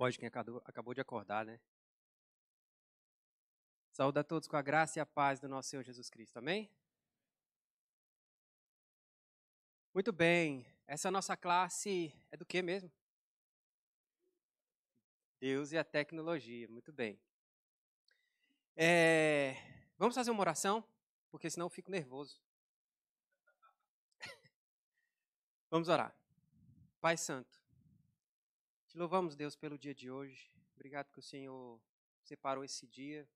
Pode quem acabou, acabou de acordar, né? Saúde a todos com a graça e a paz do nosso Senhor Jesus Cristo. Amém? Muito bem. Essa nossa classe é do que mesmo? Deus e a tecnologia. Muito bem. É, vamos fazer uma oração, porque senão eu fico nervoso. vamos orar. Pai Santo. Te louvamos, Deus, pelo dia de hoje. Obrigado que o Senhor separou esse dia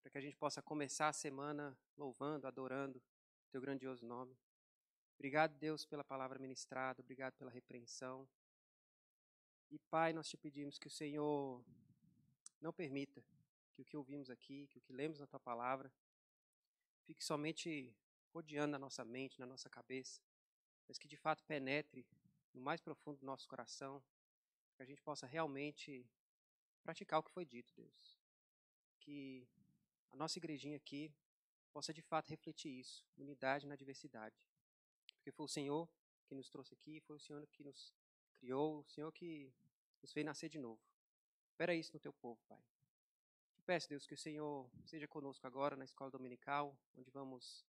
para que a gente possa começar a semana louvando, adorando teu grandioso nome. Obrigado, Deus, pela palavra ministrada, obrigado pela repreensão. E, Pai, nós te pedimos que o Senhor não permita que o que ouvimos aqui, que o que lemos na tua palavra, fique somente rodeando na nossa mente, na nossa cabeça, mas que de fato penetre no mais profundo do nosso coração, que a gente possa realmente praticar o que foi dito, Deus. Que a nossa igrejinha aqui possa de fato refletir isso, unidade na diversidade. Porque foi o Senhor que nos trouxe aqui, foi o Senhor que nos criou, o Senhor que nos fez nascer de novo. Espera isso no teu povo, Pai. Te peço, Deus, que o Senhor seja conosco agora na escola dominical, onde vamos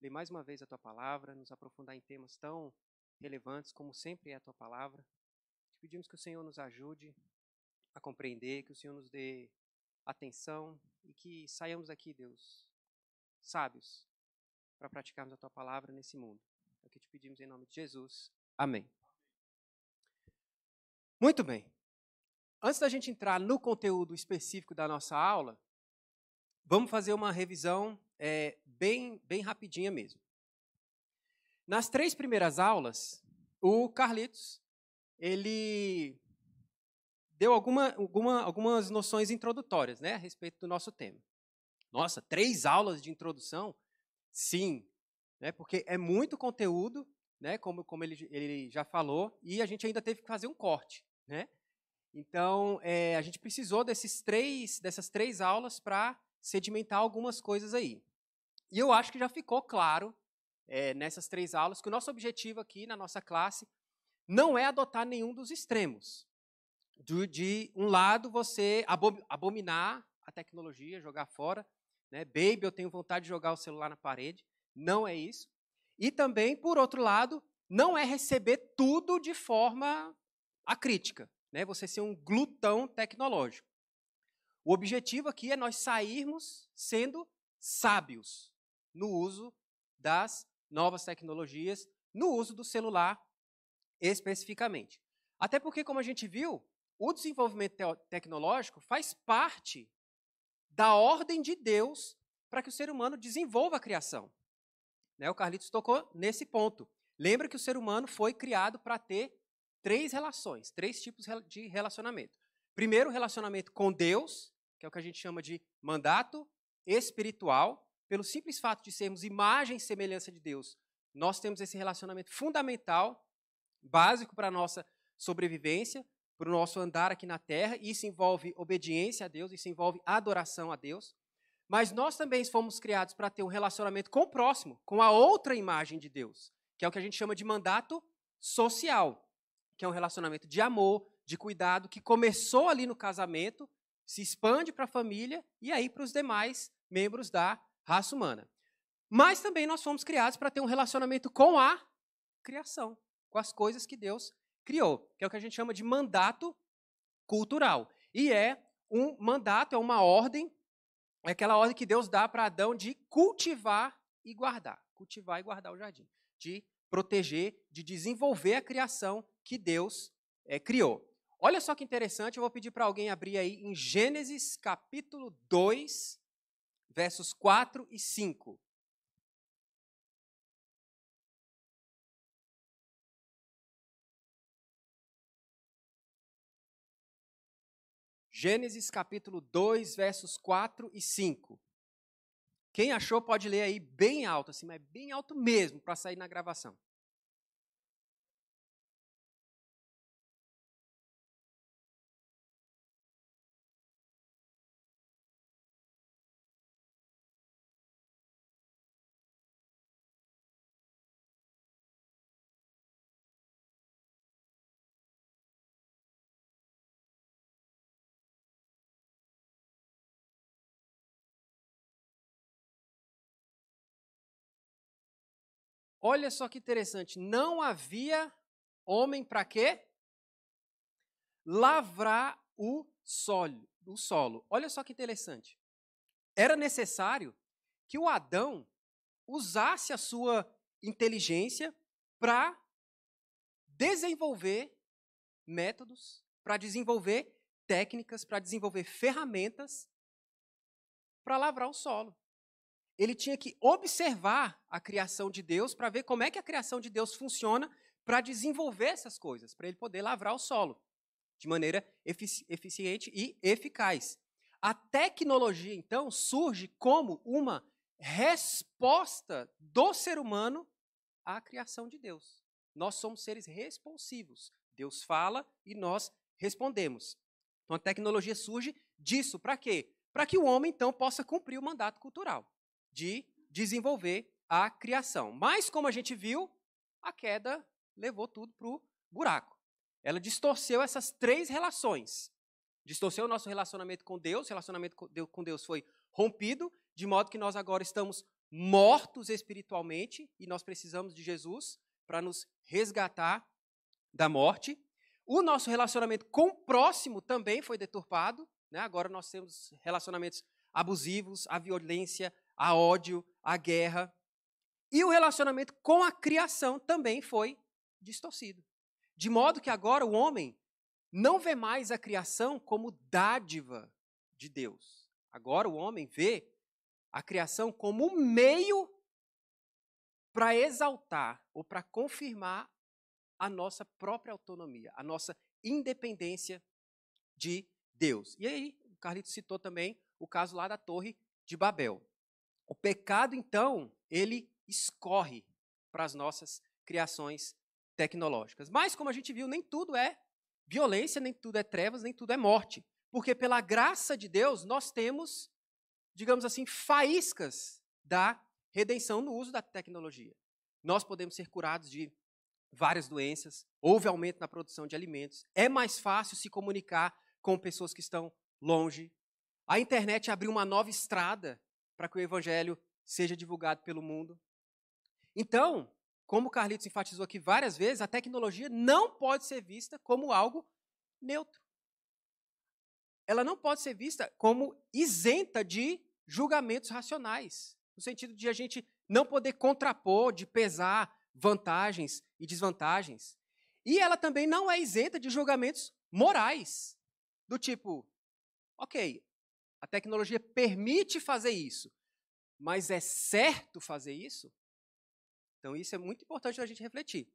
ler mais uma vez a tua palavra, nos aprofundar em temas tão relevantes como sempre é a tua palavra. Te pedimos que o Senhor nos ajude a compreender, que o Senhor nos dê atenção e que saiamos daqui, Deus, sábios, para praticarmos a tua palavra nesse mundo. É o que te pedimos em nome de Jesus. Amém. Muito bem. Antes da gente entrar no conteúdo específico da nossa aula, vamos fazer uma revisão é, bem, bem rapidinha mesmo. Nas três primeiras aulas, o Carlitos ele deu alguma, alguma, algumas noções introdutórias né, a respeito do nosso tema. Nossa, três aulas de introdução? Sim, né, porque é muito conteúdo, né, como, como ele, ele já falou, e a gente ainda teve que fazer um corte. Né? Então, é, a gente precisou desses três, dessas três aulas para sedimentar algumas coisas aí. E eu acho que já ficou claro é, nessas três aulas que o nosso objetivo aqui na nossa classe não é adotar nenhum dos extremos. De, de um lado, você abominar a tecnologia, jogar fora. Né? Baby, eu tenho vontade de jogar o celular na parede. Não é isso. E também, por outro lado, não é receber tudo de forma acrítica. Né? Você ser um glutão tecnológico. O objetivo aqui é nós sairmos sendo sábios no uso das novas tecnologias, no uso do celular especificamente. Até porque, como a gente viu, o desenvolvimento te tecnológico faz parte da ordem de Deus para que o ser humano desenvolva a criação. Né? O Carlitos tocou nesse ponto. Lembra que o ser humano foi criado para ter três relações, três tipos de relacionamento. Primeiro, o relacionamento com Deus, que é o que a gente chama de mandato espiritual. Pelo simples fato de sermos imagem e semelhança de Deus, nós temos esse relacionamento fundamental básico para a nossa sobrevivência, para o nosso andar aqui na terra. Isso envolve obediência a Deus, isso envolve adoração a Deus. Mas nós também fomos criados para ter um relacionamento com o próximo, com a outra imagem de Deus, que é o que a gente chama de mandato social, que é um relacionamento de amor, de cuidado, que começou ali no casamento, se expande para a família e aí para os demais membros da raça humana. Mas também nós fomos criados para ter um relacionamento com a criação com as coisas que Deus criou, que é o que a gente chama de mandato cultural. E é um mandato, é uma ordem, é aquela ordem que Deus dá para Adão de cultivar e guardar. Cultivar e guardar o jardim. De proteger, de desenvolver a criação que Deus é, criou. Olha só que interessante, eu vou pedir para alguém abrir aí em Gênesis capítulo 2, versos 4 e 5. Gênesis capítulo 2, versos 4 e 5. Quem achou pode ler aí bem alto, assim, mas bem alto mesmo, para sair na gravação. Olha só que interessante, não havia homem para quê? Lavrar o solo, o solo. Olha só que interessante. Era necessário que o Adão usasse a sua inteligência para desenvolver métodos, para desenvolver técnicas, para desenvolver ferramentas para lavrar o solo ele tinha que observar a criação de Deus para ver como é que a criação de Deus funciona para desenvolver essas coisas, para ele poder lavrar o solo de maneira efici eficiente e eficaz. A tecnologia, então, surge como uma resposta do ser humano à criação de Deus. Nós somos seres responsivos. Deus fala e nós respondemos. Então a tecnologia surge disso. Para quê? Para que o homem, então, possa cumprir o mandato cultural de desenvolver a criação. Mas, como a gente viu, a queda levou tudo para o buraco. Ela distorceu essas três relações. Distorceu o nosso relacionamento com Deus, o relacionamento com Deus foi rompido, de modo que nós agora estamos mortos espiritualmente e nós precisamos de Jesus para nos resgatar da morte. O nosso relacionamento com o próximo também foi deturpado. Né? Agora nós temos relacionamentos abusivos, a violência, a ódio, a guerra. E o relacionamento com a criação também foi distorcido. De modo que agora o homem não vê mais a criação como dádiva de Deus. Agora o homem vê a criação como um meio para exaltar ou para confirmar a nossa própria autonomia, a nossa independência de Deus. E aí, o Carlito citou também o caso lá da Torre de Babel. O pecado, então, ele escorre para as nossas criações tecnológicas. Mas, como a gente viu, nem tudo é violência, nem tudo é trevas, nem tudo é morte. Porque, pela graça de Deus, nós temos, digamos assim, faíscas da redenção no uso da tecnologia. Nós podemos ser curados de várias doenças, houve aumento na produção de alimentos, é mais fácil se comunicar com pessoas que estão longe. A internet abriu uma nova estrada para que o evangelho seja divulgado pelo mundo. Então, como o Carlitos enfatizou aqui várias vezes, a tecnologia não pode ser vista como algo neutro. Ela não pode ser vista como isenta de julgamentos racionais, no sentido de a gente não poder contrapor, de pesar vantagens e desvantagens. E ela também não é isenta de julgamentos morais, do tipo, ok, a tecnologia permite fazer isso, mas é certo fazer isso? Então, isso é muito importante a gente refletir.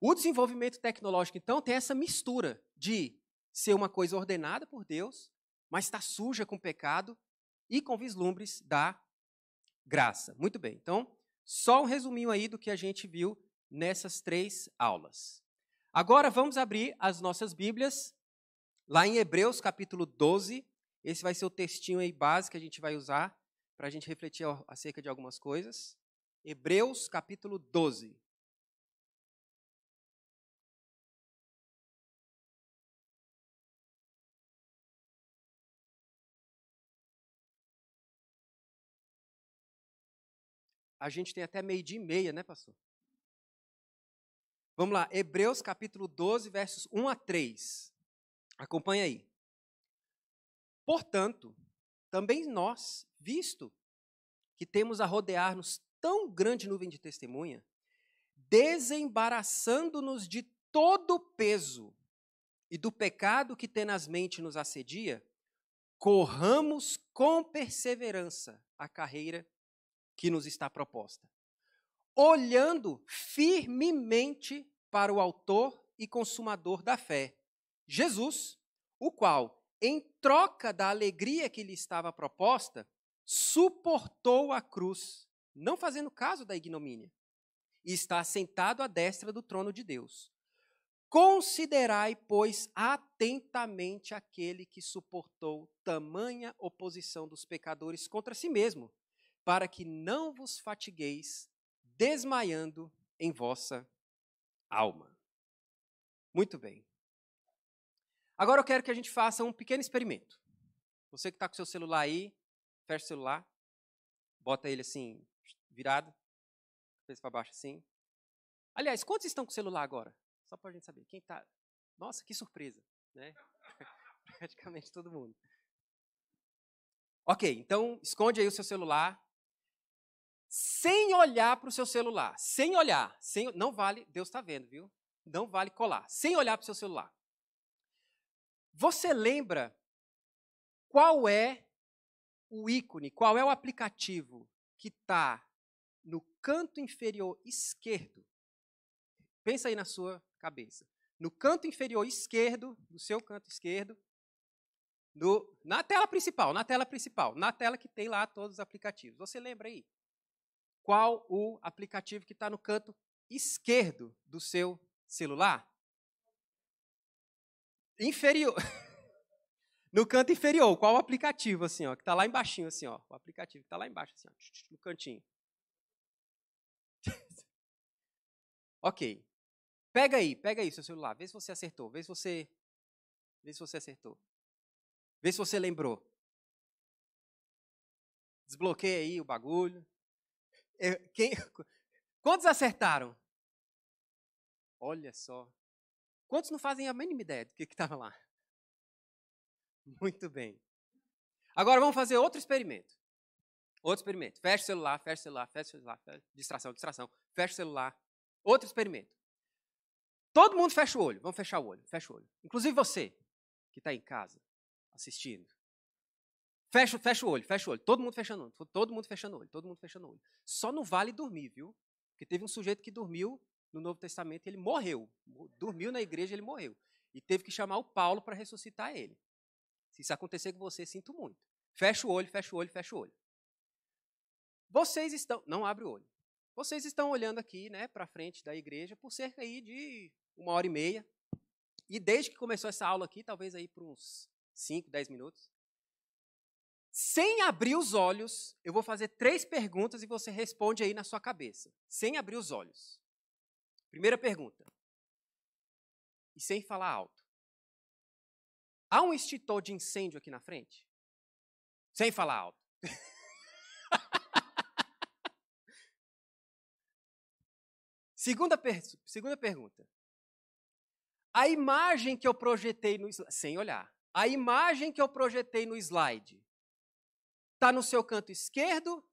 O desenvolvimento tecnológico, então, tem essa mistura de ser uma coisa ordenada por Deus, mas está suja com pecado e com vislumbres da graça. Muito bem, então, só um resuminho aí do que a gente viu nessas três aulas. Agora vamos abrir as nossas Bíblias lá em Hebreus capítulo 12, esse vai ser o textinho aí base que a gente vai usar para a gente refletir acerca de algumas coisas. Hebreus capítulo 12. A gente tem até meio-dia e meia, né, pastor? Vamos lá, Hebreus capítulo 12, versos 1 a 3. Acompanha aí. Portanto, também nós, visto que temos a rodear-nos tão grande nuvem de testemunha, desembaraçando-nos de todo o peso e do pecado que tenazmente nos assedia, corramos com perseverança a carreira que nos está proposta, olhando firmemente para o Autor e Consumador da fé, Jesus, o qual, em troca da alegria que lhe estava proposta, suportou a cruz, não fazendo caso da ignomínia, e está sentado à destra do trono de Deus. Considerai, pois, atentamente aquele que suportou tamanha oposição dos pecadores contra si mesmo, para que não vos fatigueis desmaiando em vossa alma. Muito bem. Agora eu quero que a gente faça um pequeno experimento. Você que está com seu celular aí, fecha o celular, bota ele assim, virado, cabeça para baixo assim. Aliás, quantos estão com o celular agora? Só para a gente saber. Quem está? Nossa, que surpresa, né? Praticamente todo mundo. Ok, então esconde aí o seu celular, sem olhar para o seu celular, sem olhar, sem, não vale, Deus está vendo, viu? Não vale colar, sem olhar para o seu celular. Você lembra qual é o ícone, qual é o aplicativo que está no canto inferior esquerdo? Pensa aí na sua cabeça. No canto inferior esquerdo, no seu canto esquerdo, no, na tela principal, na tela principal, na tela que tem lá todos os aplicativos. Você lembra aí? Qual o aplicativo que está no canto esquerdo do seu celular? inferior. no canto inferior, qual o aplicativo, assim, ó, que está lá embaixo, assim, ó, o aplicativo que está lá embaixo, assim, ó, no cantinho. ok. Pega aí, pega aí seu celular, vê se você acertou, vê se você, vê se você acertou, vê se você lembrou. Desbloqueia aí o bagulho. quem, quantos acertaram? Olha só, Quantos não fazem a mínima ideia do que estava tá lá? Muito bem. Agora vamos fazer outro experimento. Outro experimento. Fecha o celular, fecha o celular, fecha o celular. Fecha... Distração, distração. Fecha o celular. Outro experimento. Todo mundo fecha o olho. Vamos fechar o olho. Fecha o olho. Inclusive você, que está em casa, assistindo. Fecha, fecha o olho, fecha o olho. Todo mundo fechando o olho. Todo mundo fechando o olho. Todo mundo fechando o olho. Só não vale dormir, viu? Porque teve um sujeito que dormiu no Novo Testamento, ele morreu. Dormiu na igreja, ele morreu. E teve que chamar o Paulo para ressuscitar ele. Se isso acontecer com você, sinto muito. Fecha o olho, fecha o olho, fecha o olho. Vocês estão. Não abre o olho. Vocês estão olhando aqui né, para frente da igreja por cerca aí de uma hora e meia. E desde que começou essa aula aqui, talvez aí por uns 5, 10 minutos. Sem abrir os olhos, eu vou fazer três perguntas e você responde aí na sua cabeça. Sem abrir os olhos. Primeira pergunta. E sem falar alto. Há um extintor de incêndio aqui na frente? Sem falar alto. segunda, per segunda pergunta. A imagem que eu projetei no sem olhar. A imagem que eu projetei no slide está no seu canto esquerdo?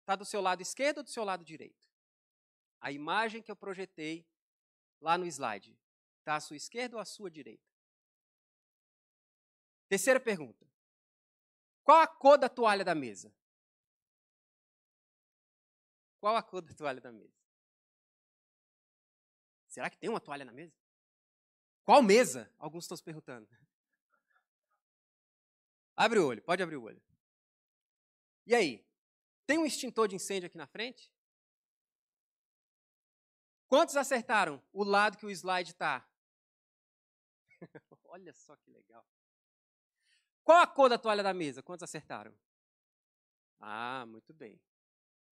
Está do seu lado esquerdo ou do seu lado direito? a imagem que eu projetei lá no slide. Está à sua esquerda ou à sua direita? Terceira pergunta. Qual a cor da toalha da mesa? Qual a cor da toalha da mesa? Será que tem uma toalha na mesa? Qual mesa? Alguns estão se perguntando. Abre o olho, pode abrir o olho. E aí? Tem um extintor de incêndio aqui na frente? Quantos acertaram o lado que o slide está? Olha só que legal. Qual a cor da toalha da mesa? Quantos acertaram? Ah, muito bem.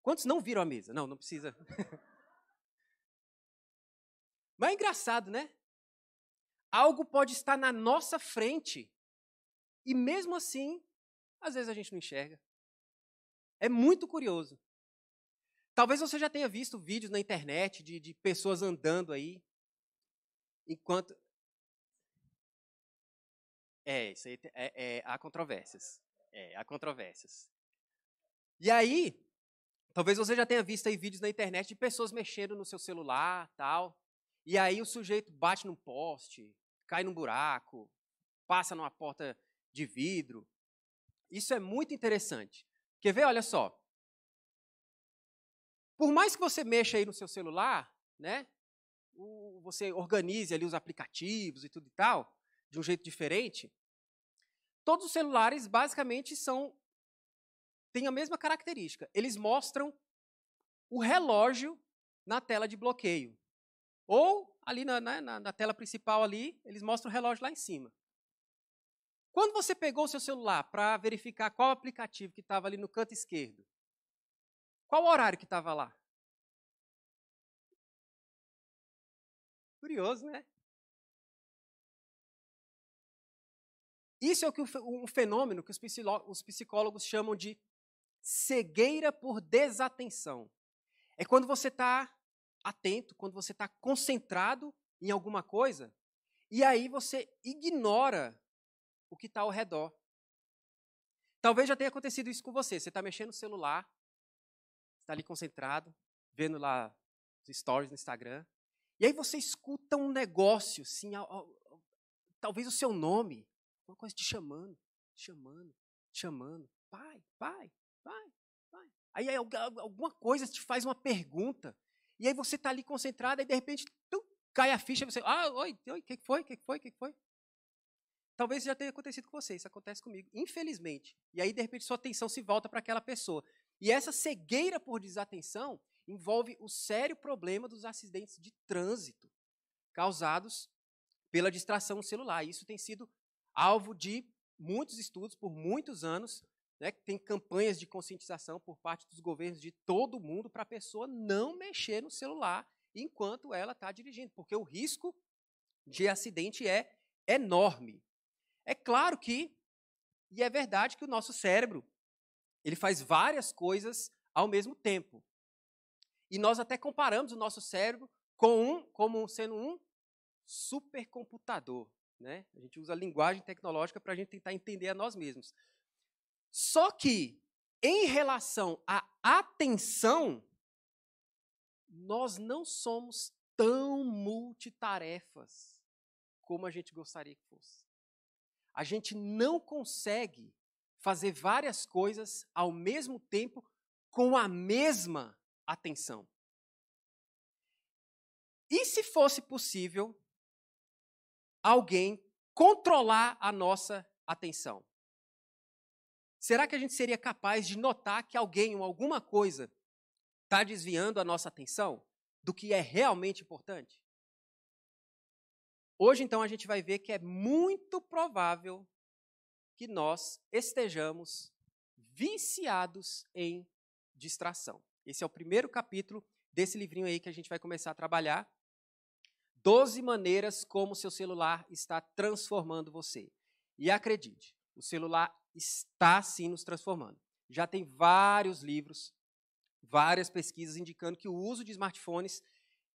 Quantos não viram a mesa? Não, não precisa. Mas é engraçado, né? Algo pode estar na nossa frente e mesmo assim, às vezes a gente não enxerga. É muito curioso. Talvez você já tenha visto vídeos na internet de, de pessoas andando aí, enquanto. É, isso aí é, é, há controvérsias. É, há controvérsias. E aí, talvez você já tenha visto aí vídeos na internet de pessoas mexendo no seu celular, tal. E aí o sujeito bate num poste, cai num buraco, passa numa porta de vidro. Isso é muito interessante. Quer ver? Olha só. Por mais que você mexa aí no seu celular, né? Você organize ali os aplicativos e tudo e tal, de um jeito diferente. Todos os celulares basicamente são têm a mesma característica. Eles mostram o relógio na tela de bloqueio. Ou ali na, né, na, na, tela principal ali, eles mostram o relógio lá em cima. Quando você pegou o seu celular para verificar qual aplicativo que estava ali no canto esquerdo, qual o horário que estava lá? Curioso, né? Isso é o que um fenômeno que os psicólogos chamam de cegueira por desatenção. É quando você está atento, quando você está concentrado em alguma coisa, e aí você ignora o que está ao redor. Talvez já tenha acontecido isso com você. Você está mexendo no celular, está ali concentrado, vendo lá os stories no Instagram, e aí você escuta um negócio, assim, talvez o seu nome, uma coisa te chamando, te chamando, te chamando, pai, pai, pai, pai. Aí, aí alguma coisa te faz uma pergunta, e aí você está ali concentrado, e de repente tu cai a ficha, você, ah, oi, oi, o que foi, o que foi, o que foi? Talvez já tenha acontecido com você, isso acontece comigo, infelizmente. E aí, de repente, sua atenção se volta para aquela pessoa. E essa cegueira por desatenção envolve o sério problema dos acidentes de trânsito causados pela distração celular. Isso tem sido alvo de muitos estudos por muitos anos. Né, tem campanhas de conscientização por parte dos governos de todo mundo para a pessoa não mexer no celular enquanto ela está dirigindo, porque o risco de acidente é enorme. É claro que, e é verdade que o nosso cérebro ele faz várias coisas ao mesmo tempo. E nós até comparamos o nosso cérebro com um, como sendo um supercomputador. Né? A gente usa a linguagem tecnológica para a gente tentar entender a nós mesmos. Só que, em relação à atenção, nós não somos tão multitarefas como a gente gostaria que fosse. A gente não consegue fazer várias coisas ao mesmo tempo com a mesma atenção. E se fosse possível alguém controlar a nossa atenção? Será que a gente seria capaz de notar que alguém ou alguma coisa está desviando a nossa atenção do que é realmente importante? Hoje, então, a gente vai ver que é muito provável que nós estejamos viciados em distração. Esse é o primeiro capítulo desse livrinho aí que a gente vai começar a trabalhar. Doze maneiras como seu celular está transformando você. E acredite, o celular está sim nos transformando. Já tem vários livros, várias pesquisas indicando que o uso de smartphones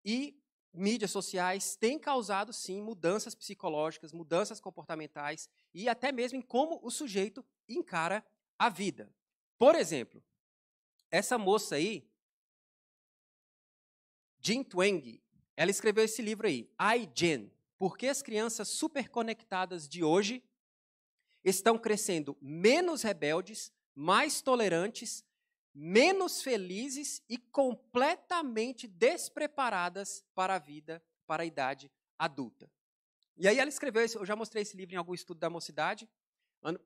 e mídias sociais têm causado, sim, mudanças psicológicas, mudanças comportamentais e até mesmo em como o sujeito encara a vida. Por exemplo, essa moça aí, Jin Twenge, ela escreveu esse livro aí, I, Gen, Por que as crianças superconectadas de hoje estão crescendo menos rebeldes, mais tolerantes, menos felizes e completamente despreparadas para a vida, para a idade adulta. E aí ela escreveu, eu já mostrei esse livro em algum estudo da mocidade, ano,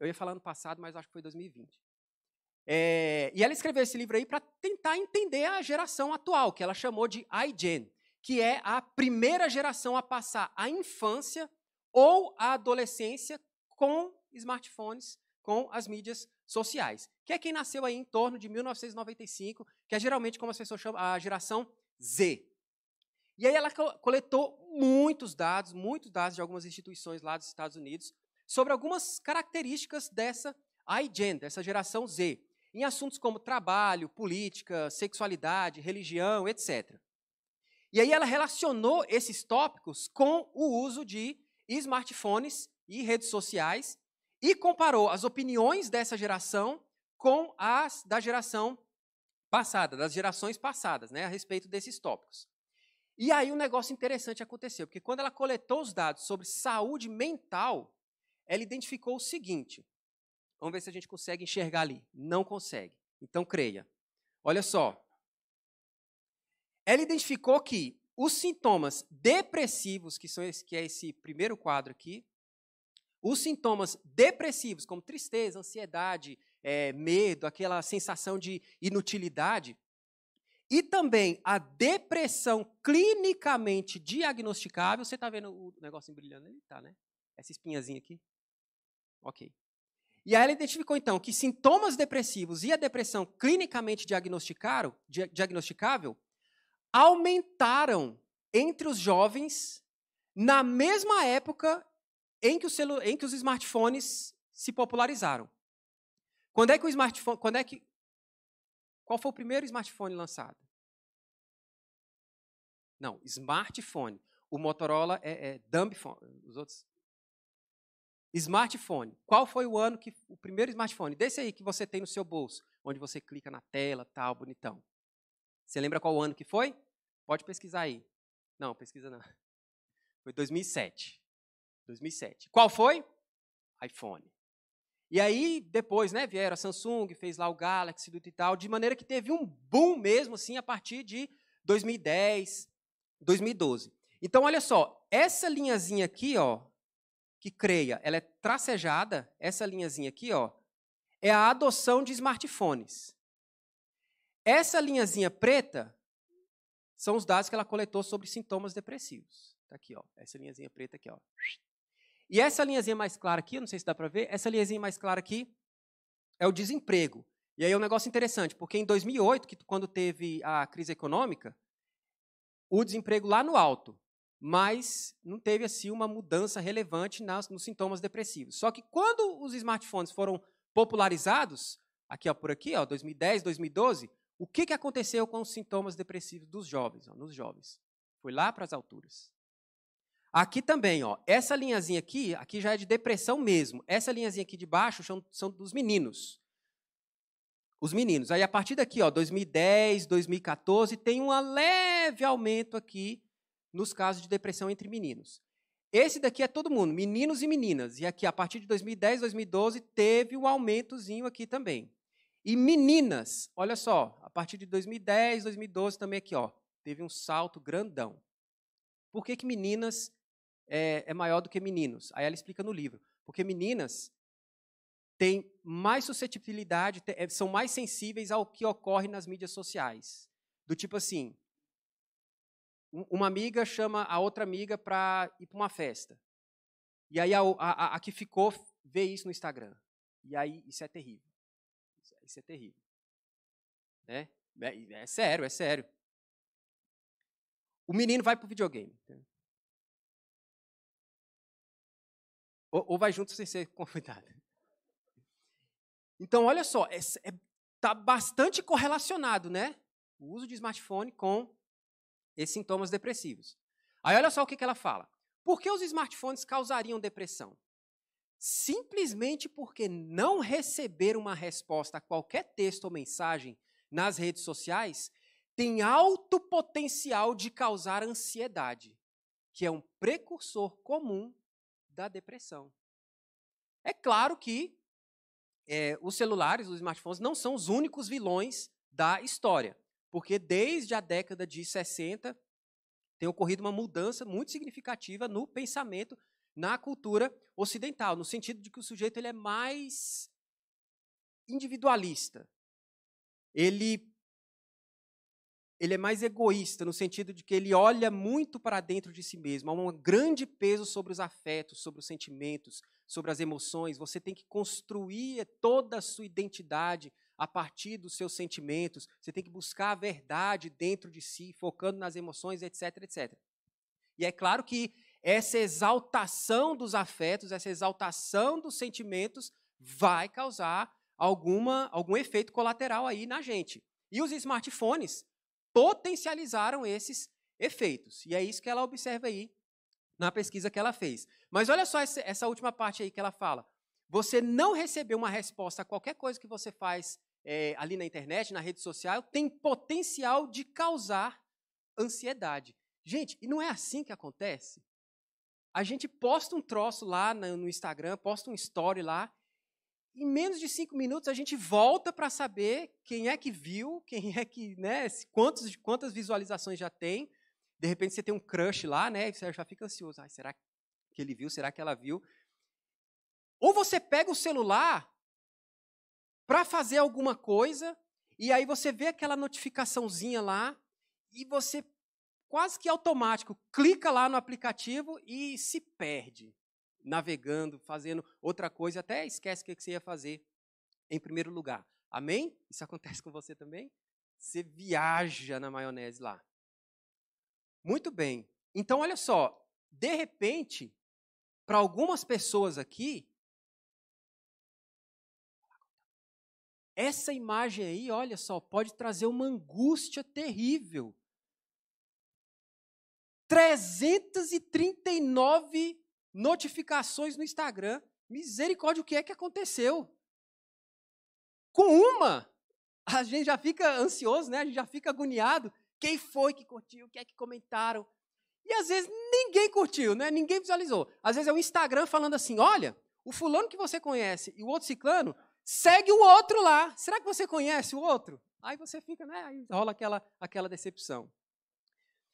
eu ia falar ano passado, mas acho que foi 2020. É, e ela escreveu esse livro aí para tentar entender a geração atual, que ela chamou de iGen, que é a primeira geração a passar a infância ou a adolescência com smartphones, com as mídias sociais, que é quem nasceu aí em torno de 1995, que é geralmente como as pessoas chamam a geração Z. E aí ela coletou muitos dados, muitos dados de algumas instituições lá dos Estados Unidos sobre algumas características dessa iGen, dessa geração Z, em assuntos como trabalho, política, sexualidade, religião, etc. E aí ela relacionou esses tópicos com o uso de smartphones e redes sociais e comparou as opiniões dessa geração com as da geração passada, das gerações passadas, né, a respeito desses tópicos. E aí um negócio interessante aconteceu, porque quando ela coletou os dados sobre saúde mental, ela identificou o seguinte. Vamos ver se a gente consegue enxergar ali. Não consegue. Então creia. Olha só. Ela identificou que os sintomas depressivos, que, são esse, que é esse primeiro quadro aqui, os sintomas depressivos, como tristeza, ansiedade, é, medo, aquela sensação de inutilidade, e também a depressão clinicamente diagnosticável, você está vendo o negócio brilhando? Ele está, né? Essa espinhazinha aqui. Ok. E aí ela identificou, então, que sintomas depressivos e a depressão clinicamente diagnosticável aumentaram entre os jovens na mesma época em que, celu... em que os smartphones se popularizaram. Quando é que o smartphone. Quando é que... Qual foi o primeiro smartphone lançado? Não, smartphone. O Motorola é, é dumbphone. Os outros. Smartphone. Qual foi o ano que o primeiro smartphone? Desse aí que você tem no seu bolso, onde você clica na tela, tal, bonitão. Você lembra qual ano que foi? Pode pesquisar aí. Não, pesquisa não. Foi 2007. 2007. Qual foi? iPhone. E aí, depois, né, vieram a Samsung, fez lá o Galaxy e tal, de maneira que teve um boom mesmo, assim, a partir de 2010, 2012. Então, olha só, essa linhazinha aqui, ó, que creia, ela é tracejada, essa linhazinha aqui, ó, é a adoção de smartphones. Essa linhazinha preta são os dados que ela coletou sobre sintomas depressivos. Tá aqui, ó, essa linhazinha preta aqui, ó. E essa linhazinha mais clara aqui, não sei se dá para ver, essa linhazinha mais clara aqui é o desemprego. E aí é um negócio interessante, porque em 2008, que, quando teve a crise econômica, o desemprego lá no alto, mas não teve assim uma mudança relevante nas, nos sintomas depressivos. Só que quando os smartphones foram popularizados, aqui ó, por aqui, ó, 2010, 2012, o que, que aconteceu com os sintomas depressivos dos jovens, ó, nos jovens? Foi lá para as alturas. Aqui também, ó, essa linhazinha aqui, aqui já é de depressão mesmo. Essa linhazinha aqui de baixo são, são dos meninos. Os meninos. Aí a partir daqui, ó, 2010, 2014, tem um leve aumento aqui nos casos de depressão entre meninos. Esse daqui é todo mundo, meninos e meninas. E aqui, a partir de 2010, 2012, teve um aumentozinho aqui também. E meninas, olha só, a partir de 2010, 2012 também aqui, ó, teve um salto grandão. Por que, que meninas é, é maior do que meninos. Aí ela explica no livro. Porque meninas têm mais suscetibilidade, é, são mais sensíveis ao que ocorre nas mídias sociais. Do tipo assim, uma amiga chama a outra amiga para ir para uma festa. E aí a, a, a, que ficou vê isso no Instagram. E aí isso é terrível. É, isso, é terrível. Né? É, é, sério, é sério. O menino vai para o videogame. Ou, ou vai junto sem ser convidado. Então, olha só, está é, é, tá bastante correlacionado, né? O uso de smartphone com esses sintomas depressivos. Aí, olha só o que, que ela fala. Por que os smartphones causariam depressão? Simplesmente porque não receber uma resposta a qualquer texto ou mensagem nas redes sociais tem alto potencial de causar ansiedade, que é um precursor comum da depressão. É claro que é, os celulares, os smartphones, não são os únicos vilões da história, porque desde a década de 60 tem ocorrido uma mudança muito significativa no pensamento, na cultura ocidental, no sentido de que o sujeito ele é mais individualista. Ele ele é mais egoísta, no sentido de que ele olha muito para dentro de si mesmo. Há um grande peso sobre os afetos, sobre os sentimentos, sobre as emoções. Você tem que construir toda a sua identidade a partir dos seus sentimentos. Você tem que buscar a verdade dentro de si, focando nas emoções, etc, etc. E é claro que essa exaltação dos afetos, essa exaltação dos sentimentos, vai causar alguma, algum efeito colateral aí na gente. E os smartphones potencializaram esses efeitos. E é isso que ela observa aí na pesquisa que ela fez. Mas olha só essa, última parte aí que ela fala. Você não recebeu uma resposta a qualquer coisa que você faz é, ali na internet, na rede social, tem potencial de causar ansiedade. Gente, e não é assim que acontece? A gente posta um troço lá no Instagram, posta um story lá, em menos de cinco minutos a gente volta para saber quem é que viu, quem é que, né, quantos, quantas visualizações já tem. De repente você tem um crush lá, né? E você já fica ansioso. Ah, será que ele viu? Será que ela viu? Ou você pega o celular para fazer alguma coisa e aí você vê aquela notificaçãozinha lá e você quase que automático clica lá no aplicativo e se perde navegando, fazendo outra coisa, até esquece o que você ia fazer em primeiro lugar. Amém? Isso acontece com você também? Você viaja na maionese lá. Muito bem. Então, olha só. De repente, para algumas pessoas aqui, essa imagem aí, olha só, pode trazer uma angústia terrível. 339 notificações no Instagram. Misericórdia, o que é que aconteceu? Com uma, a gente já fica ansioso, né? A gente já fica agoniado. Quem foi que curtiu? O que é que comentaram? E às vezes ninguém curtiu, né? Ninguém visualizou. Às vezes é o Instagram falando assim: olha, o fulano que você conhece e o outro ciclano, segue o outro lá. Será que você conhece o outro? Aí você fica, né? Aí rola aquela, aquela decepção.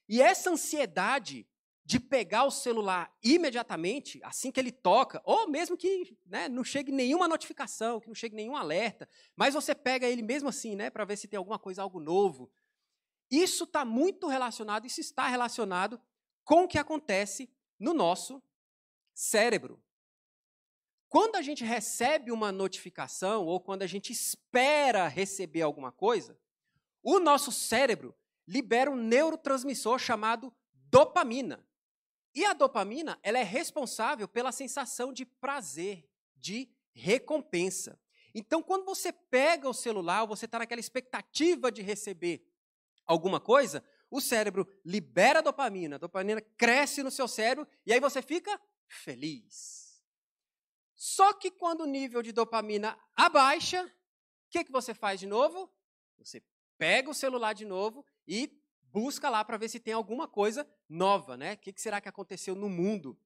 E essa ansiedade de pegar o celular imediatamente, assim que ele toca, ou mesmo que né, não chegue nenhuma notificação, que não chegue nenhum alerta, mas você pega ele mesmo assim, né, para ver se tem alguma coisa, algo novo. Isso está muito relacionado, isso está relacionado com o que acontece no nosso cérebro. Quando a gente recebe uma notificação ou quando a gente espera receber alguma coisa, o nosso cérebro libera um neurotransmissor chamado dopamina. E a dopamina, ela é responsável pela sensação de prazer, de recompensa. Então, quando você pega o celular, você está naquela expectativa de receber alguma coisa, o cérebro libera a dopamina, a dopamina cresce no seu cérebro e aí você fica feliz. Só que quando o nível de dopamina abaixa, o que, que você faz de novo? Você pega o celular de novo e busca lá para ver se tem alguma coisa nova, né? O que, que será que aconteceu no mundo?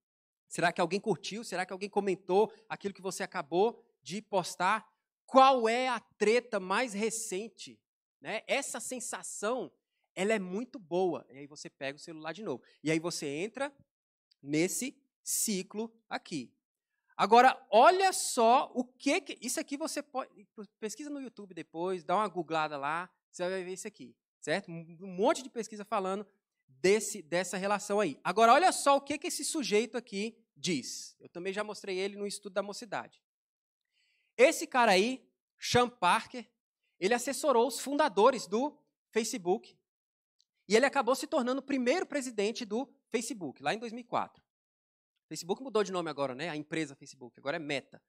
Será que alguém curtiu? Será que alguém comentou aquilo que você acabou de postar? Qual é a treta mais recente? Né? Essa sensação, ela é muito boa. E aí você pega o celular de novo. E aí você entra nesse ciclo aqui. Agora, olha só o que, que isso aqui você pode pesquisa no YouTube depois, dá uma googlada lá, você vai ver isso aqui certo? Um monte de pesquisa falando desse, dessa relação aí. Agora, olha só o que, que esse sujeito aqui diz. Eu também já mostrei ele no estudo da mocidade. Esse cara aí, Sean Parker, ele assessorou os fundadores do Facebook e ele acabou se tornando o primeiro presidente do Facebook, lá em 2004. O Facebook mudou de nome agora, né? A empresa Facebook, agora é Meta.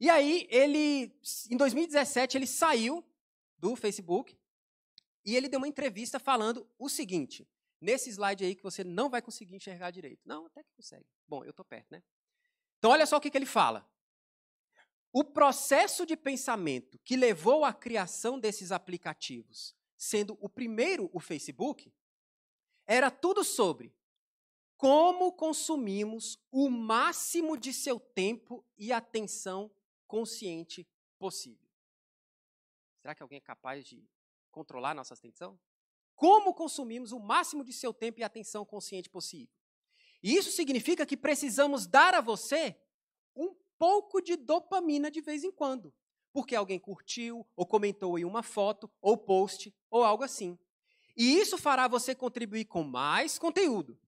E aí, ele, em 2017, ele saiu do Facebook e ele deu uma entrevista falando o seguinte: nesse slide aí que você não vai conseguir enxergar direito. Não, até que consegue. Bom, eu estou perto, né? Então, olha só o que, que ele fala. O processo de pensamento que levou à criação desses aplicativos, sendo o primeiro o Facebook, era tudo sobre como consumimos o máximo de seu tempo e atenção consciente possível. Será que alguém é capaz de controlar nossa atenção? Como consumimos o máximo de seu tempo e atenção consciente possível? E isso significa que precisamos dar a você um pouco de dopamina de vez em quando, porque alguém curtiu ou comentou em uma foto ou post ou algo assim. E isso fará você contribuir com mais conteúdo.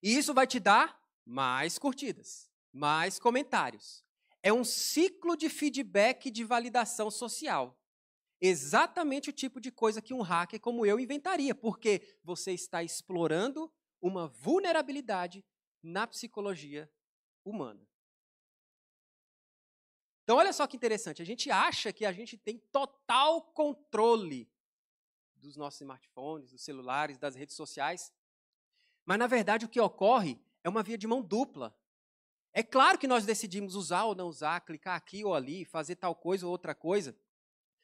E isso vai te dar mais curtidas, mais comentários. É um ciclo de feedback de validação social exatamente o tipo de coisa que um hacker como eu inventaria, porque você está explorando uma vulnerabilidade na psicologia humana. Então, olha só que interessante. A gente acha que a gente tem total controle dos nossos smartphones, dos celulares, das redes sociais. Mas, na verdade, o que ocorre é uma via de mão dupla. É claro que nós decidimos usar ou não usar, clicar aqui ou ali, fazer tal coisa ou outra coisa.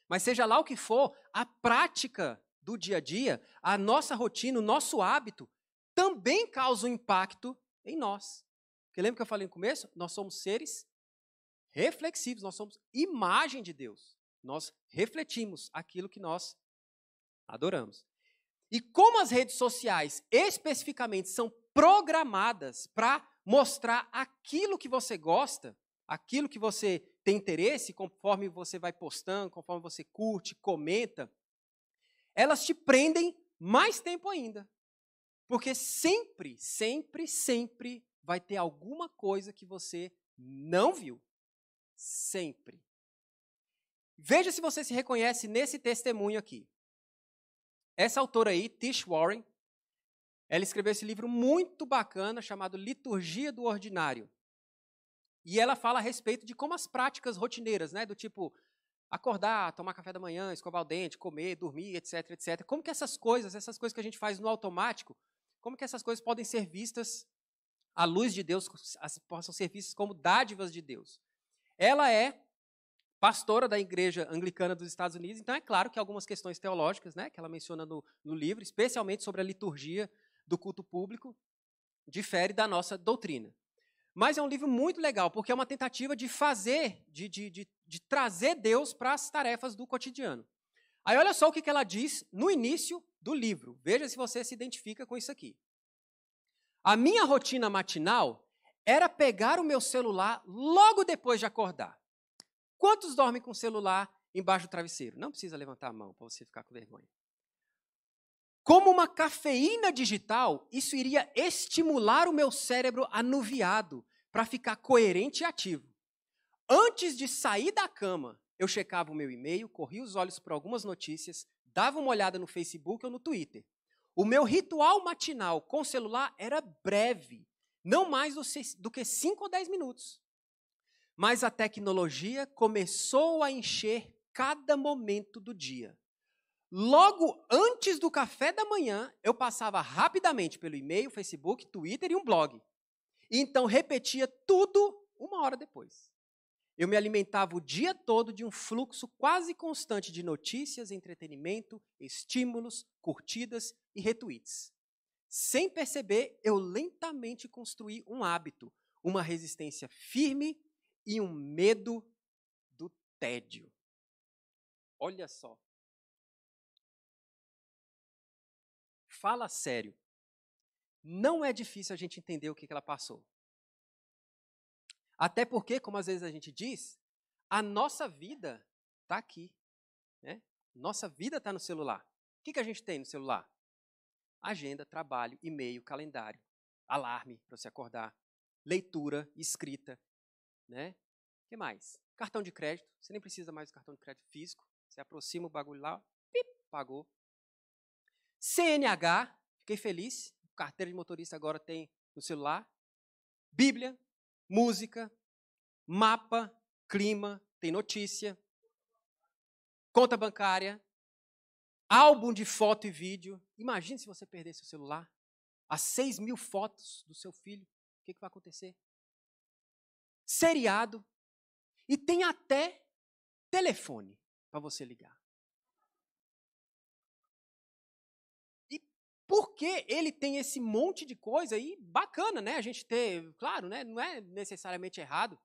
Mas seja lá o que for, a prática do dia a dia, a nossa rotina, o nosso hábito, também causa um impacto em nós. Porque lembra que eu falei no começo? Nós somos seres reflexivos, nós somos imagem de Deus. Nós refletimos aquilo que nós adoramos. E como as redes sociais especificamente são programadas para mostrar aquilo que você gosta, aquilo que você tem interesse, conforme você vai postando, conforme você curte, comenta, elas te prendem mais tempo ainda. Porque sempre, sempre, sempre vai ter alguma coisa que você não viu. Sempre. Veja se você se reconhece nesse testemunho aqui. Essa autora aí, Tish Warren, ela escreveu esse livro muito bacana chamado Liturgia do Ordinário. E ela fala a respeito de como as práticas rotineiras, né, do tipo acordar, tomar café da manhã, escovar o dente, comer, dormir, etc, etc. Como que essas coisas, essas coisas que a gente faz no automático, como que essas coisas podem ser vistas à luz de Deus, possam ser vistas como dádivas de Deus? Ela é pastora da igreja anglicana dos Estados Unidos, então é claro que algumas questões teológicas, né, que ela menciona no, no livro, especialmente sobre a liturgia do culto público, difere da nossa doutrina. Mas é um livro muito legal, porque é uma tentativa de fazer, de, de, de, de trazer Deus para as tarefas do cotidiano. Aí olha só o que, que ela diz no início do livro. Veja se você se identifica com isso aqui. A minha rotina matinal era pegar o meu celular logo depois de acordar. Quantos dormem com o celular embaixo do travesseiro? Não precisa levantar a mão para você ficar com vergonha. Como uma cafeína digital, isso iria estimular o meu cérebro anuviado, para ficar coerente e ativo. Antes de sair da cama, eu checava o meu e-mail, corria os olhos para algumas notícias, dava uma olhada no Facebook ou no Twitter. O meu ritual matinal com celular era breve, não mais do que 5 ou 10 minutos. Mas a tecnologia começou a encher cada momento do dia. Logo antes do café da manhã, eu passava rapidamente pelo e-mail, Facebook, Twitter e um blog. E então repetia tudo uma hora depois. Eu me alimentava o dia todo de um fluxo quase constante de notícias, entretenimento, estímulos, curtidas e retweets. Sem perceber, eu lentamente construí um hábito, uma resistência firme e um medo do tédio. Olha só. Fala sério não é difícil a gente entender o que, ela passou. Até porque, como às vezes a gente diz, a nossa vida está aqui. Né? Nossa vida está no celular. O que, que a gente tem no celular? Agenda, trabalho, e-mail, calendário, alarme para você acordar, leitura, escrita. Né? O que mais? Cartão de crédito. Você nem precisa mais do cartão de crédito físico. Você aproxima o bagulho lá, pip, pagou. CNH, fiquei feliz carteira de motorista agora tem no celular. Bíblia, música, mapa, clima, tem notícia, conta bancária, álbum de foto e vídeo. Imagine se você perdesse o celular, as 6 mil fotos do seu filho, o que, que vai acontecer? Seriado, e tem até telefone para você ligar. porque ele tem esse monte de coisa aí bacana, né? A gente ter, claro, né? Não é necessariamente errado.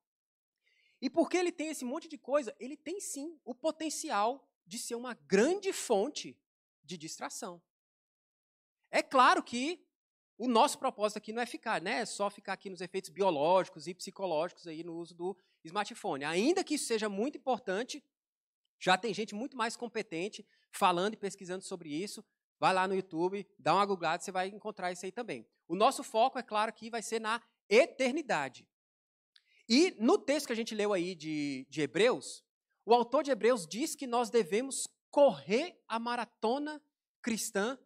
E porque ele tem esse monte de coisa, ele tem sim o potencial de ser uma grande fonte de distração. É claro que o nosso propósito aqui não é ficar, né? É só ficar aqui nos efeitos biológicos e psicológicos aí no uso do smartphone. Ainda que isso seja muito importante, já tem gente muito mais competente falando e pesquisando sobre isso. Vai lá no YouTube, dá uma googlada, você vai encontrar isso aí também. O nosso foco, é claro, aqui vai ser na eternidade. E no texto que a gente leu aí de, de Hebreus, o autor de Hebreus diz que nós devemos correr a maratona cristã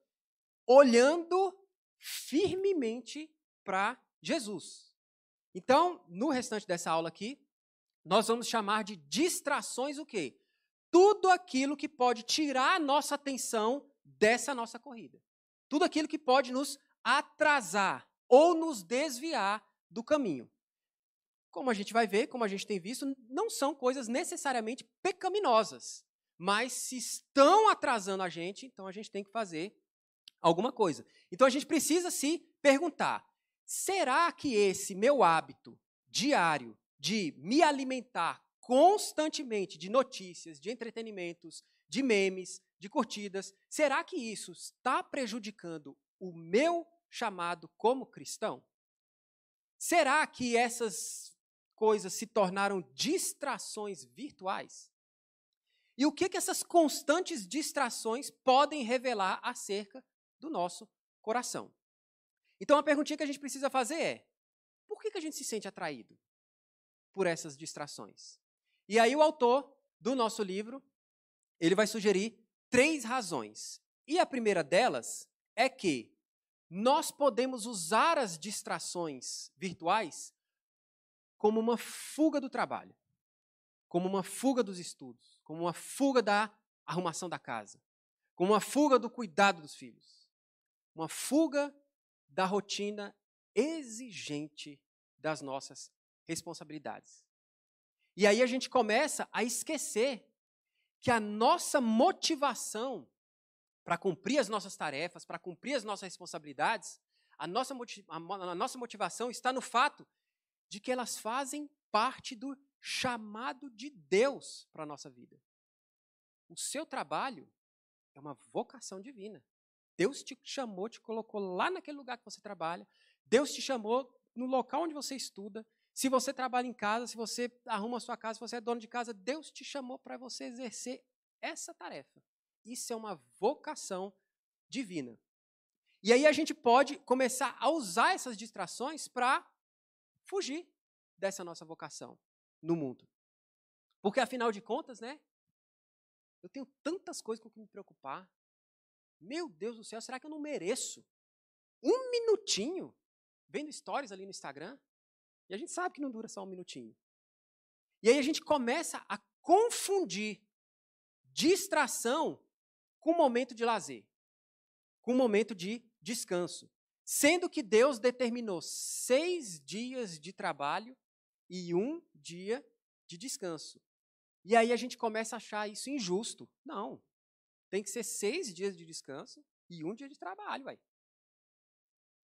olhando firmemente para Jesus. Então, no restante dessa aula aqui, nós vamos chamar de distrações o quê? Tudo aquilo que pode tirar a nossa atenção dessa nossa corrida. Tudo aquilo que pode nos atrasar ou nos desviar do caminho. Como a gente vai ver, como a gente tem visto, não são coisas necessariamente pecaminosas, mas se estão atrasando a gente, então a gente tem que fazer alguma coisa. Então a gente precisa se perguntar: será que esse meu hábito diário de me alimentar constantemente de notícias, de entretenimentos, de memes, de curtidas, será que isso está prejudicando o meu chamado como cristão? Será que essas coisas se tornaram distrações virtuais? E o que, que essas constantes distrações podem revelar acerca do nosso coração? Então, a perguntinha que a gente precisa fazer é: por que, que a gente se sente atraído por essas distrações? E aí, o autor do nosso livro ele vai sugerir três razões. E a primeira delas é que nós podemos usar as distrações virtuais como uma fuga do trabalho, como uma fuga dos estudos, como uma fuga da arrumação da casa, como uma fuga do cuidado dos filhos, uma fuga da rotina exigente das nossas responsabilidades. E aí a gente começa a esquecer que a nossa motivação para cumprir as nossas tarefas, para cumprir as nossas responsabilidades, a nossa, a nossa motivação está no fato de que elas fazem parte do chamado de Deus para a nossa vida. O seu trabalho é uma vocação divina. Deus te chamou, te colocou lá naquele lugar que você trabalha, Deus te chamou no local onde você estuda, se você trabalha em casa, se você arruma a sua casa, se você é dono de casa, Deus te chamou para você exercer essa tarefa. Isso é uma vocação divina. E aí a gente pode começar a usar essas distrações para fugir dessa nossa vocação no mundo. Porque afinal de contas, né? Eu tenho tantas coisas com que me preocupar. Meu Deus do céu, será que eu não mereço um minutinho vendo stories ali no Instagram? E a gente sabe que não dura só um minutinho. E aí a gente começa a confundir distração com momento de lazer, com momento de descanso. Sendo que Deus determinou seis dias de trabalho e um dia de descanso. E aí a gente começa a achar isso injusto. Não. Tem que ser seis dias de descanso e um dia de trabalho, vai.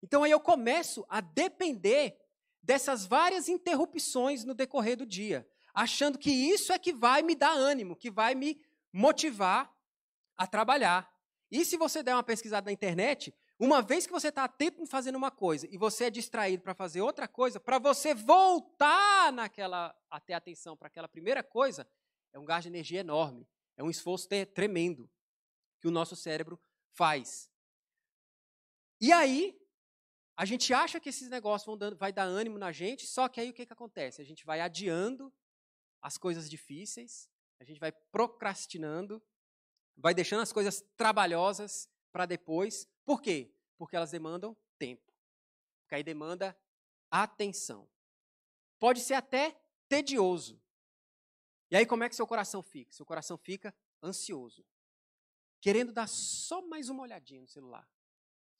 Então aí eu começo a depender dessas várias interrupções no decorrer do dia, achando que isso é que vai me dar ânimo, que vai me motivar a trabalhar. E se você der uma pesquisada na internet, uma vez que você está atento em fazendo uma coisa e você é distraído para fazer outra coisa, para você voltar naquela até atenção para aquela primeira coisa, é um gasto de energia enorme, é um esforço tremendo que o nosso cérebro faz. E aí a gente acha que esses negócios vão dando, vai dar ânimo na gente, só que aí o que, que acontece? A gente vai adiando as coisas difíceis, a gente vai procrastinando, vai deixando as coisas trabalhosas para depois. Por quê? Porque elas demandam tempo. Porque aí demanda atenção. Pode ser até tedioso. E aí como é que seu coração fica? Seu coração fica ansioso, querendo dar só mais uma olhadinha no celular,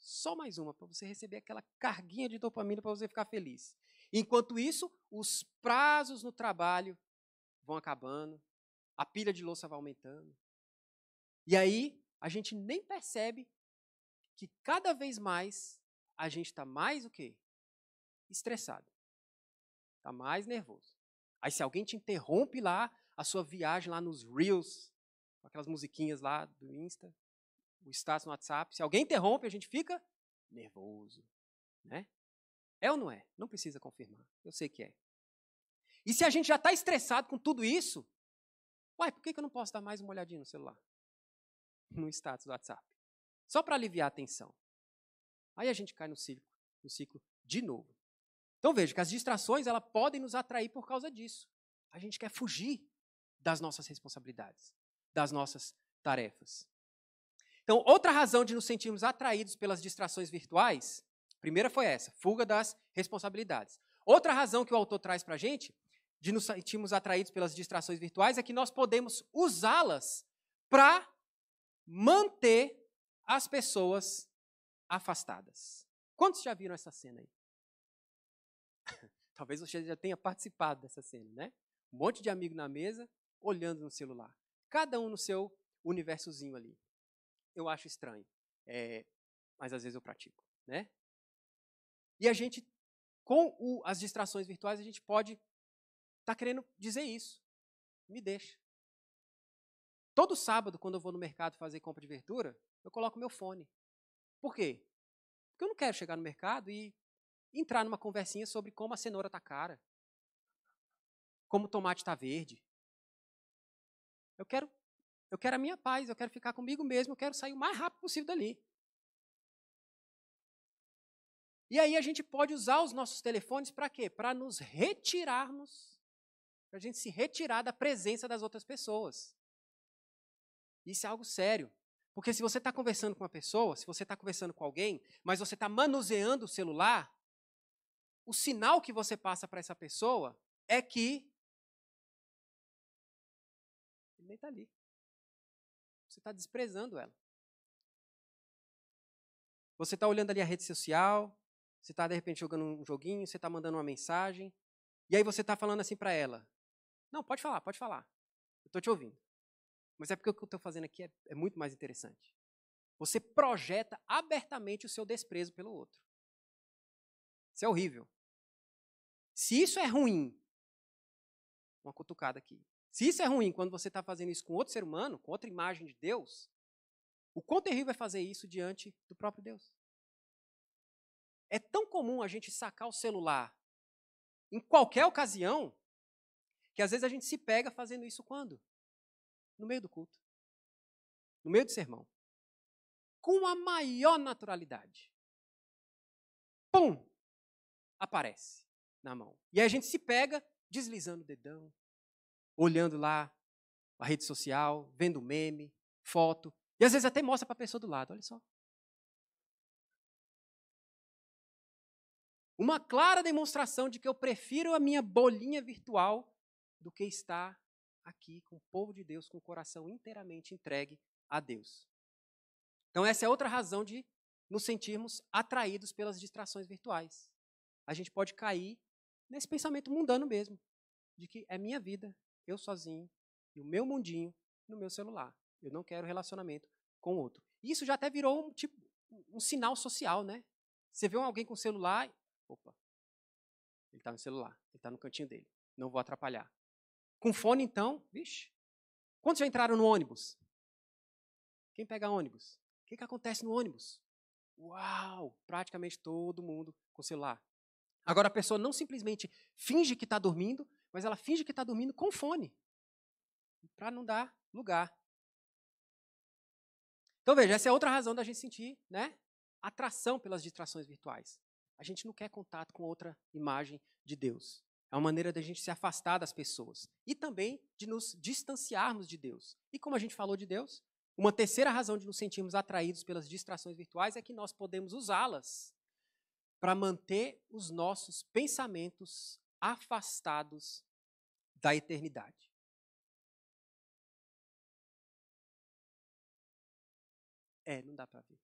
só mais uma, para você receber aquela carguinha de dopamina para você ficar feliz. Enquanto isso, os prazos no trabalho vão acabando, a pilha de louça vai aumentando. E aí, a gente nem percebe que cada vez mais a gente está mais o quê? Estressado. Está mais nervoso. Aí se alguém te interrompe lá, a sua viagem lá nos Reels, aquelas musiquinhas lá do Insta, o status no WhatsApp, se alguém interrompe, a gente fica nervoso, né? É ou não é? Não precisa confirmar. Eu sei que é. E se a gente já está estressado com tudo isso, uai, por que, que eu não posso dar mais uma olhadinha no celular? No status do WhatsApp. Só para aliviar a tensão. Aí a gente cai no ciclo, no ciclo de novo. Então veja que as distrações elas podem nos atrair por causa disso. A gente quer fugir das nossas responsabilidades, das nossas tarefas. Então, outra razão de nos sentirmos atraídos pelas distrações virtuais, primeira foi essa, fuga das responsabilidades. Outra razão que o autor traz para a gente, de nos sentirmos atraídos pelas distrações virtuais, é que nós podemos usá-las para manter as pessoas afastadas. Quantos já viram essa cena aí? Talvez você já tenha participado dessa cena, né? Um monte de amigo na mesa, olhando no celular. Cada um no seu universozinho ali eu acho estranho, é, mas às vezes eu pratico, né? E a gente, com o, as distrações virtuais, a gente pode estar tá querendo dizer isso. Me deixa. Todo sábado, quando eu vou no mercado fazer compra de verdura, eu coloco meu fone. Por quê? Porque eu não quero chegar no mercado e entrar numa conversinha sobre como a cenoura está cara, como o tomate está verde. Eu quero eu quero a minha paz, eu quero ficar comigo mesmo, eu quero sair o mais rápido possível dali. E aí a gente pode usar os nossos telefones para quê? Para nos retirarmos, para a gente se retirar da presença das outras pessoas. Isso é algo sério. Porque se você está conversando com uma pessoa, se você está conversando com alguém, mas você está manuseando o celular, o sinal que você passa para essa pessoa é que ele nem está ali. Você está desprezando ela. Você está olhando ali a rede social, você está de repente jogando um joguinho, você está mandando uma mensagem, e aí você está falando assim para ela: Não, pode falar, pode falar, eu estou te ouvindo. Mas é porque o que eu estou fazendo aqui é, é muito mais interessante. Você projeta abertamente o seu desprezo pelo outro. Isso é horrível. Se isso é ruim, uma cutucada aqui. Se isso é ruim quando você está fazendo isso com outro ser humano, com outra imagem de Deus, o quão terrível é fazer isso diante do próprio Deus? É tão comum a gente sacar o celular em qualquer ocasião que às vezes a gente se pega fazendo isso quando? No meio do culto. No meio do sermão. Com a maior naturalidade. Pum! Aparece na mão. E aí a gente se pega deslizando o dedão, olhando lá a rede social, vendo meme, foto, e às vezes até mostra para a pessoa do lado, olha só. Uma clara demonstração de que eu prefiro a minha bolinha virtual do que estar aqui com o povo de Deus, com o coração inteiramente entregue a Deus. Então, essa é outra razão de nos sentirmos atraídos pelas distrações virtuais. A gente pode cair nesse pensamento mundano mesmo, de que é minha vida, eu sozinho e o meu mundinho no meu celular. Eu não quero relacionamento com outro. Isso já até virou um, tipo, um sinal social, né? Você vê alguém com celular, opa, ele está no celular, ele está no cantinho dele, não vou atrapalhar. Com fone, então, vixe. Quantos já entraram no ônibus? Quem pega ônibus? O que, que acontece no ônibus? Uau! Praticamente todo mundo com celular. Agora a pessoa não simplesmente finge que está dormindo, mas ela finge que está dormindo com fone, para não dar lugar. Então veja, essa é outra razão da gente sentir né, atração pelas distrações virtuais. A gente não quer contato com outra imagem de Deus. É uma maneira da gente se afastar das pessoas e também de nos distanciarmos de Deus. E como a gente falou de Deus, uma terceira razão de nos sentirmos atraídos pelas distrações virtuais é que nós podemos usá-las para manter os nossos pensamentos afastados da eternidade. É, não dá para ver.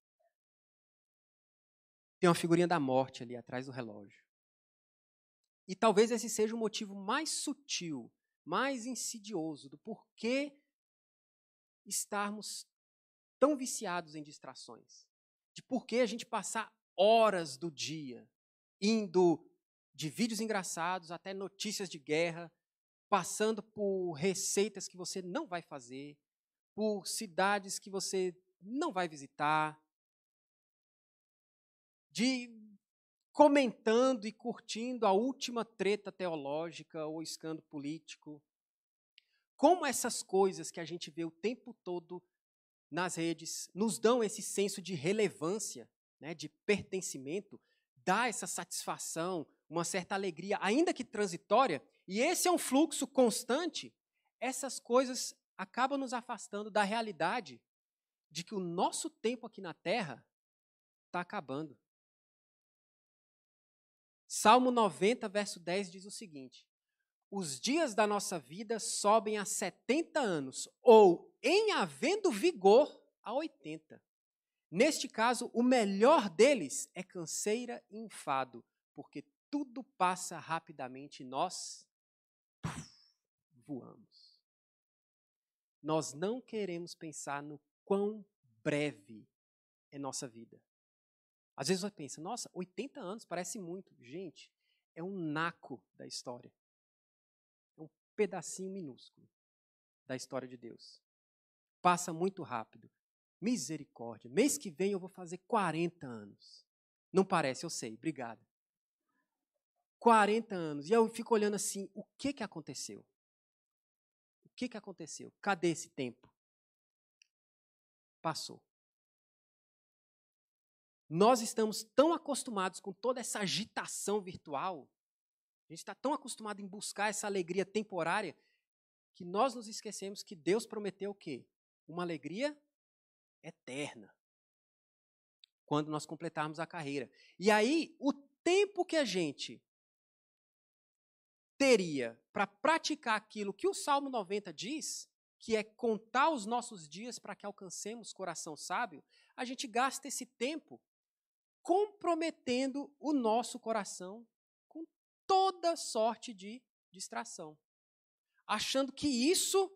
Tem uma figurinha da morte ali atrás do relógio. E talvez esse seja o motivo mais sutil, mais insidioso do porquê estarmos tão viciados em distrações. De porquê a gente passar horas do dia indo de vídeos engraçados até notícias de guerra, passando por receitas que você não vai fazer, por cidades que você não vai visitar, de comentando e curtindo a última treta teológica ou escândalo político. Como essas coisas que a gente vê o tempo todo nas redes nos dão esse senso de relevância, né, de pertencimento, dá essa satisfação, uma certa alegria, ainda que transitória, e esse é um fluxo constante, essas coisas acabam nos afastando da realidade de que o nosso tempo aqui na terra está acabando. Salmo 90, verso 10 diz o seguinte: Os dias da nossa vida sobem a 70 anos, ou, em havendo vigor, a 80. Neste caso, o melhor deles é canseira e enfado, porque tudo passa rapidamente e nós voamos. Nós não queremos pensar no quão breve é nossa vida. Às vezes você pensa, nossa, 80 anos parece muito. Gente, é um naco da história. É um pedacinho minúsculo da história de Deus. Passa muito rápido. Misericórdia. Mês que vem eu vou fazer 40 anos. Não parece, eu sei. Obrigado. 40 anos. E eu fico olhando assim, o que, que aconteceu? O que, que aconteceu? Cadê esse tempo? Passou. Nós estamos tão acostumados com toda essa agitação virtual, a gente está tão acostumado em buscar essa alegria temporária, que nós nos esquecemos que Deus prometeu o quê? Uma alegria eterna. Quando nós completarmos a carreira. E aí, o tempo que a gente teria para praticar aquilo que o Salmo 90 diz, que é contar os nossos dias para que alcancemos coração sábio, a gente gasta esse tempo comprometendo o nosso coração com toda sorte de distração, achando que isso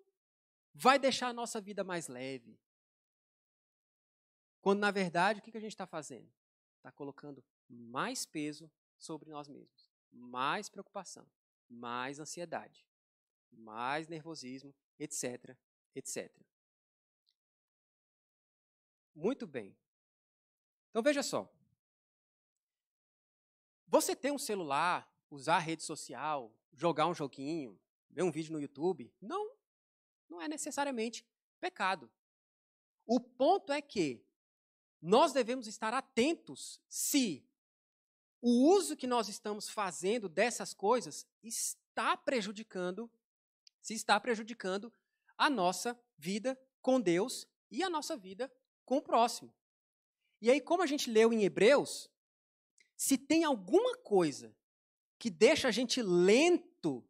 vai deixar a nossa vida mais leve. Quando, na verdade, o que a gente está fazendo? Está colocando mais peso sobre nós mesmos, mais preocupação mais ansiedade, mais nervosismo, etc, etc. Muito bem. Então veja só. Você ter um celular, usar rede social, jogar um joguinho, ver um vídeo no YouTube, não não é necessariamente pecado. O ponto é que nós devemos estar atentos se o uso que nós estamos fazendo dessas coisas está prejudicando, se está prejudicando a nossa vida com Deus e a nossa vida com o próximo. E aí, como a gente leu em Hebreus, se tem alguma coisa que deixa a gente lento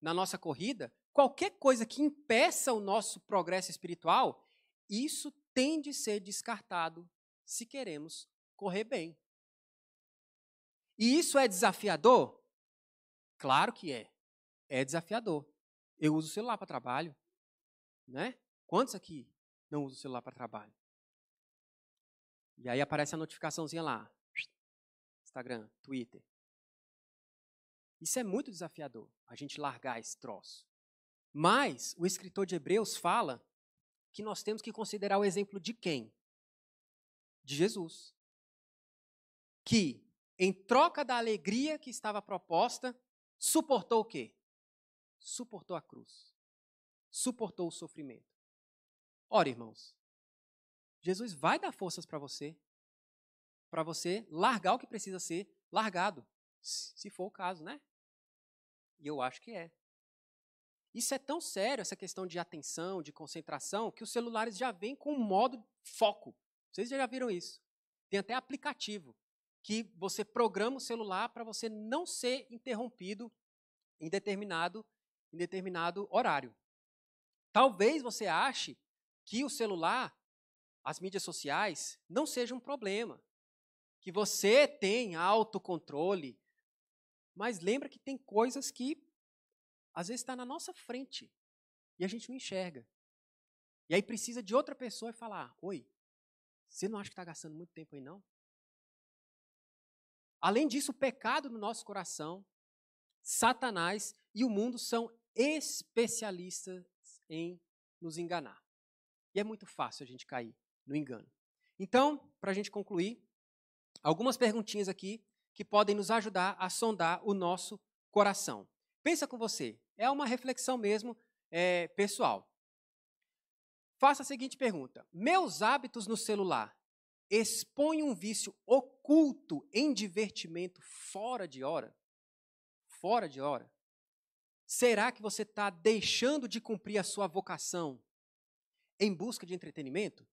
na nossa corrida, qualquer coisa que impeça o nosso progresso espiritual, isso tem de ser descartado se queremos correr bem. E isso é desafiador? Claro que é. É desafiador. Eu uso o celular para trabalho, né? Quantos aqui não usam o celular para trabalho? E aí aparece a notificaçãozinha lá. Instagram, Twitter. Isso é muito desafiador, a gente largar esse troço. Mas o escritor de Hebreus fala que nós temos que considerar o exemplo de quem? De Jesus. Que em troca da alegria que estava proposta, suportou o quê? Suportou a cruz. Suportou o sofrimento. Ora, irmãos, Jesus vai dar forças para você, para você largar o que precisa ser largado, se for o caso, né? E eu acho que é. Isso é tão sério, essa questão de atenção, de concentração, que os celulares já vêm com um modo foco. Vocês já viram isso? Tem até aplicativo que você programa o celular para você não ser interrompido em determinado, em determinado horário. Talvez você ache que o celular, as mídias sociais, não seja um problema, que você tem autocontrole, mas lembra que tem coisas que às vezes está na nossa frente e a gente não enxerga. E aí precisa de outra pessoa e falar: Oi, você não acha que está gastando muito tempo aí, não? Além disso, o pecado no nosso coração, Satanás e o mundo são especialistas em nos enganar. E é muito fácil a gente cair no engano. Então, para a gente concluir, algumas perguntinhas aqui que podem nos ajudar a sondar o nosso coração. Pensa com você, é uma reflexão mesmo é, pessoal. Faça a seguinte pergunta: Meus hábitos no celular expõem um vício oculto culto em divertimento fora de hora, fora de hora, será que você está deixando de cumprir a sua vocação em busca de entretenimento?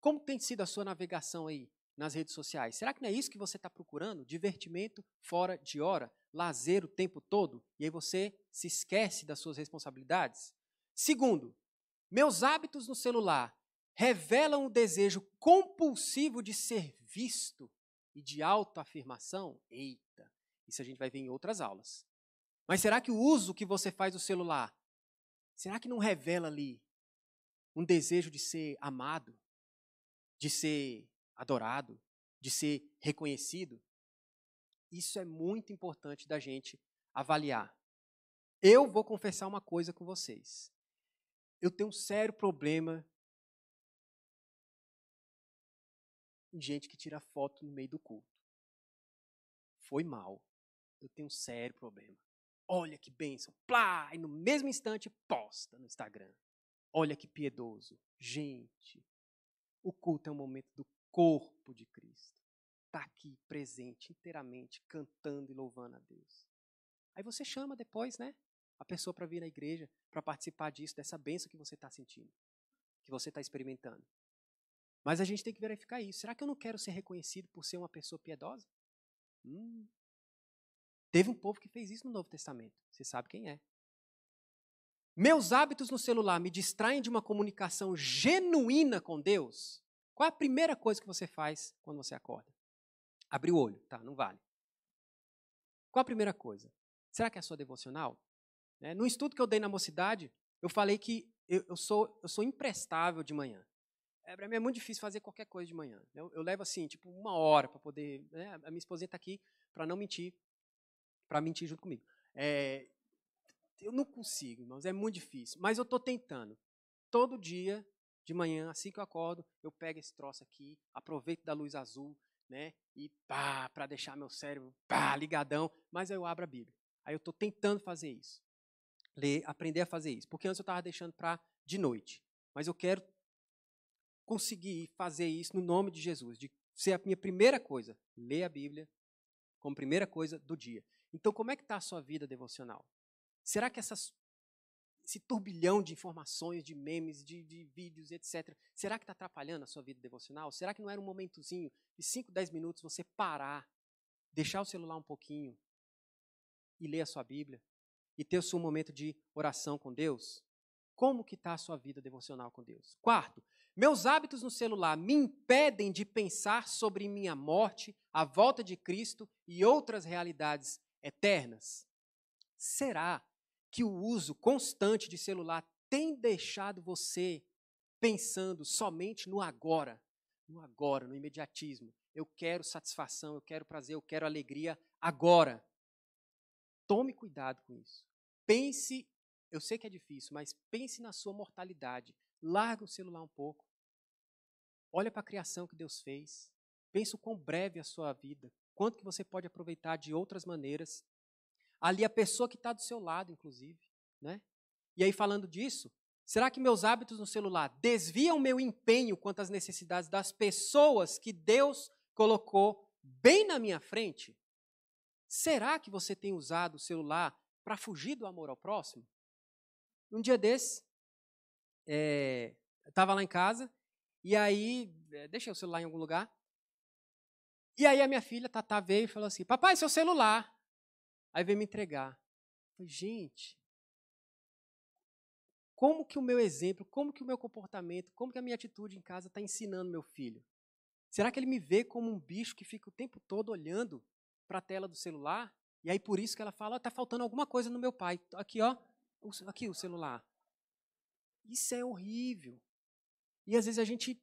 Como tem sido a sua navegação aí nas redes sociais? Será que não é isso que você está procurando? Divertimento fora de hora, lazer o tempo todo, e aí você se esquece das suas responsabilidades? Segundo, meus hábitos no celular revelam o desejo compulsivo de ser visto e de autoafirmação? Eita, isso a gente vai ver em outras aulas. Mas será que o uso que você faz do celular, será que não revela ali um desejo de ser amado, de ser adorado, de ser reconhecido? Isso é muito importante da gente avaliar. Eu vou confessar uma coisa com vocês. Eu tenho um sério problema gente que tira foto no meio do culto. Foi mal. Eu tenho um sério problema. Olha que bênção. Plá! E no mesmo instante posta no Instagram. Olha que piedoso. Gente, o culto é um momento do corpo de Cristo. Está aqui, presente, inteiramente, cantando e louvando a Deus. Aí você chama depois, né? A pessoa para vir na igreja, para participar disso, dessa bênção que você está sentindo, que você está experimentando. Mas a gente tem que verificar isso. Será que eu não quero ser reconhecido por ser uma pessoa piedosa? Hum. Teve um povo que fez isso no Novo Testamento. Você sabe quem é. Meus hábitos no celular me distraem de uma comunicação genuína com Deus? Qual é a primeira coisa que você faz quando você acorda? Abrir o olho, tá? Não vale. Qual a primeira coisa? Será que é a sua devocional? Né? No estudo que eu dei na mocidade, eu falei que eu, eu, sou, eu sou imprestável de manhã. É, para mim é muito difícil fazer qualquer coisa de manhã. Né? Eu, eu levo assim, tipo, uma hora para poder. Né? A minha esposa está aqui para não mentir, para mentir junto comigo. É, eu não consigo, irmãos, é muito difícil. Mas eu estou tentando. Todo dia, de manhã, assim que eu acordo, eu pego esse troço aqui, aproveito da luz azul, né? E pá, para deixar meu cérebro pá, ligadão. Mas aí eu abro a Bíblia. Aí eu estou tentando fazer isso. Ler, aprender a fazer isso. Porque antes eu estava deixando para de noite. Mas eu quero conseguir fazer isso no nome de Jesus, de ser a minha primeira coisa, ler a Bíblia como primeira coisa do dia. Então, como é que está a sua vida devocional? Será que essas, esse turbilhão de informações, de memes, de, de vídeos, etc., será que está atrapalhando a sua vida devocional? Será que não era um momentozinho de 5, 10 minutos você parar, deixar o celular um pouquinho e ler a sua Bíblia? E ter o seu momento de oração com Deus? Como que está a sua vida devocional com Deus? Quarto, meus hábitos no celular me impedem de pensar sobre minha morte, a volta de Cristo e outras realidades eternas. Será que o uso constante de celular tem deixado você pensando somente no agora, no agora, no imediatismo? Eu quero satisfação, eu quero prazer, eu quero alegria agora. Tome cuidado com isso. Pense eu sei que é difícil, mas pense na sua mortalidade. Larga o celular um pouco. Olha para a criação que Deus fez. Pense o quão breve é a sua vida. Quanto que você pode aproveitar de outras maneiras. Ali a pessoa que está do seu lado, inclusive. Né? E aí, falando disso, será que meus hábitos no celular desviam meu empenho quanto às necessidades das pessoas que Deus colocou bem na minha frente? Será que você tem usado o celular para fugir do amor ao próximo? Um dia desse, é, estava eh, lá em casa, e aí, é, deixei o celular em algum lugar. E aí a minha filha, Tatá, veio e falou assim: Papai, seu celular. Aí veio me entregar. falei, gente, como que o meu exemplo, como que o meu comportamento, como que a minha atitude em casa está ensinando meu filho? Será que ele me vê como um bicho que fica o tempo todo olhando para a tela do celular? E aí por isso que ela fala, está oh, faltando alguma coisa no meu pai. Aqui, ó, aqui o celular. Isso é horrível. E às vezes a gente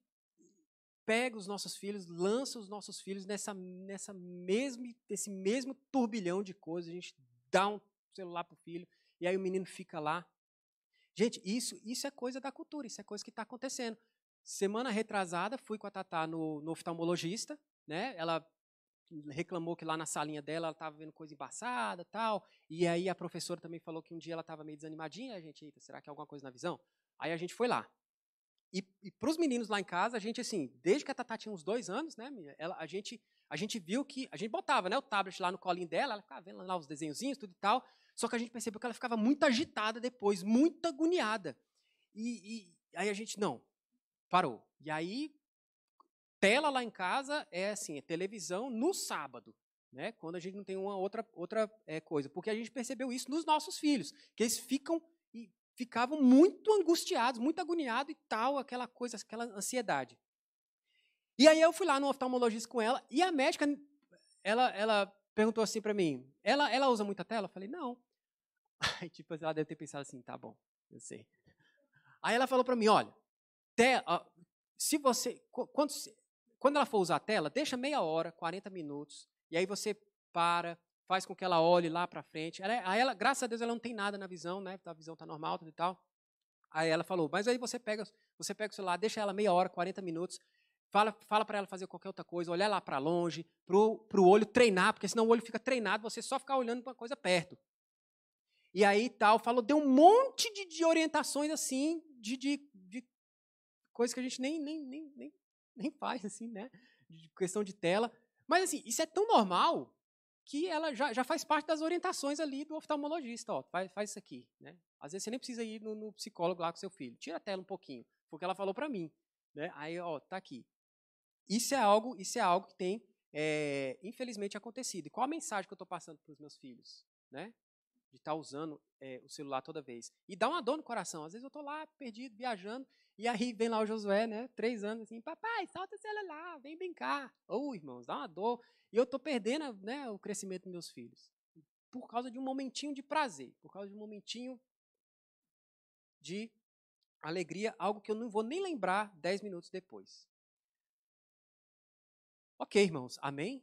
pega os nossos filhos, lança os nossos filhos nessa, nessa mesmo, nesse mesmo turbilhão de coisas. A gente dá um celular pro filho e aí o menino fica lá. Gente, isso, isso é coisa da cultura, isso é coisa que está acontecendo. Semana retrasada fui com a Tatá no, no oftalmologista, né? Ela reclamou que lá na salinha dela ela estava vendo coisa embaçada tal. E aí a professora também falou que um dia ela estava meio desanimadinha. A ah, gente, eita, será que é alguma coisa na visão? Aí a gente foi lá. E, e para os meninos lá em casa, a gente, assim, desde que a Tatá tinha uns dois anos, né, ela, a, gente, a gente viu que. A gente botava né, o tablet lá no colinho dela, ela ficava vendo lá os desenhozinhos, tudo e tal. Só que a gente percebeu que ela ficava muito agitada depois, muito agoniada. E, e aí a gente, não, parou. E aí tela lá em casa é assim, é televisão no sábado. Né, quando a gente não tem uma outra, outra é, coisa. Porque a gente percebeu isso nos nossos filhos, que eles ficam e ficavam muito angustiados, muito agoniados e tal, aquela coisa, aquela ansiedade. E aí eu fui lá no oftalmologista com ela e a médica, ela, ela perguntou assim para mim, ela, ela usa muita tela? Eu falei, não. Aí, tipo, ela deve ter pensado assim, tá bom, eu sei. Aí ela falou para mim, olha, se você, quando, quando ela for usar a tela, deixa meia hora, 40 minutos, e aí você para, faz com que ela olhe lá para frente. Ela, é, aí ela, graças a Deus, ela não tem nada na visão, né? A visão está normal, tudo e tal. Aí ela falou, mas aí você pega, você pega o celular, deixa ela meia hora, 40 minutos, fala, fala para ela fazer qualquer outra coisa, olhar lá para longe, para o olho treinar, porque senão o olho fica treinado, você só ficar olhando para uma coisa perto. E aí tal, falou, deu um monte de, de orientações assim, de, de, de coisas que a gente nem, nem, nem, nem nem faz, assim, né? De questão de tela. Mas, assim, isso é tão normal que ela já, já faz parte das orientações ali do oftalmologista. Ó, faz, faz isso aqui, né? Às vezes você nem precisa ir no, no psicólogo lá com seu filho. Tira a tela um pouquinho, porque ela falou para mim. Né? Aí, ó, tá aqui. Isso é algo, isso é algo que tem, é, infelizmente, acontecido. E qual a mensagem que eu estou passando para os meus filhos? Né? De estar tá usando é, o celular toda vez. E dá uma dor no coração. Às vezes eu estou lá, perdido, viajando, e aí vem lá o Josué, né? Três anos assim, papai, solta o celular, vem brincar. Ô, oh, irmãos, dá uma dor. E eu tô perdendo né, o crescimento dos meus filhos. Por causa de um momentinho de prazer, por causa de um momentinho de alegria, algo que eu não vou nem lembrar dez minutos depois. Ok, irmãos, amém?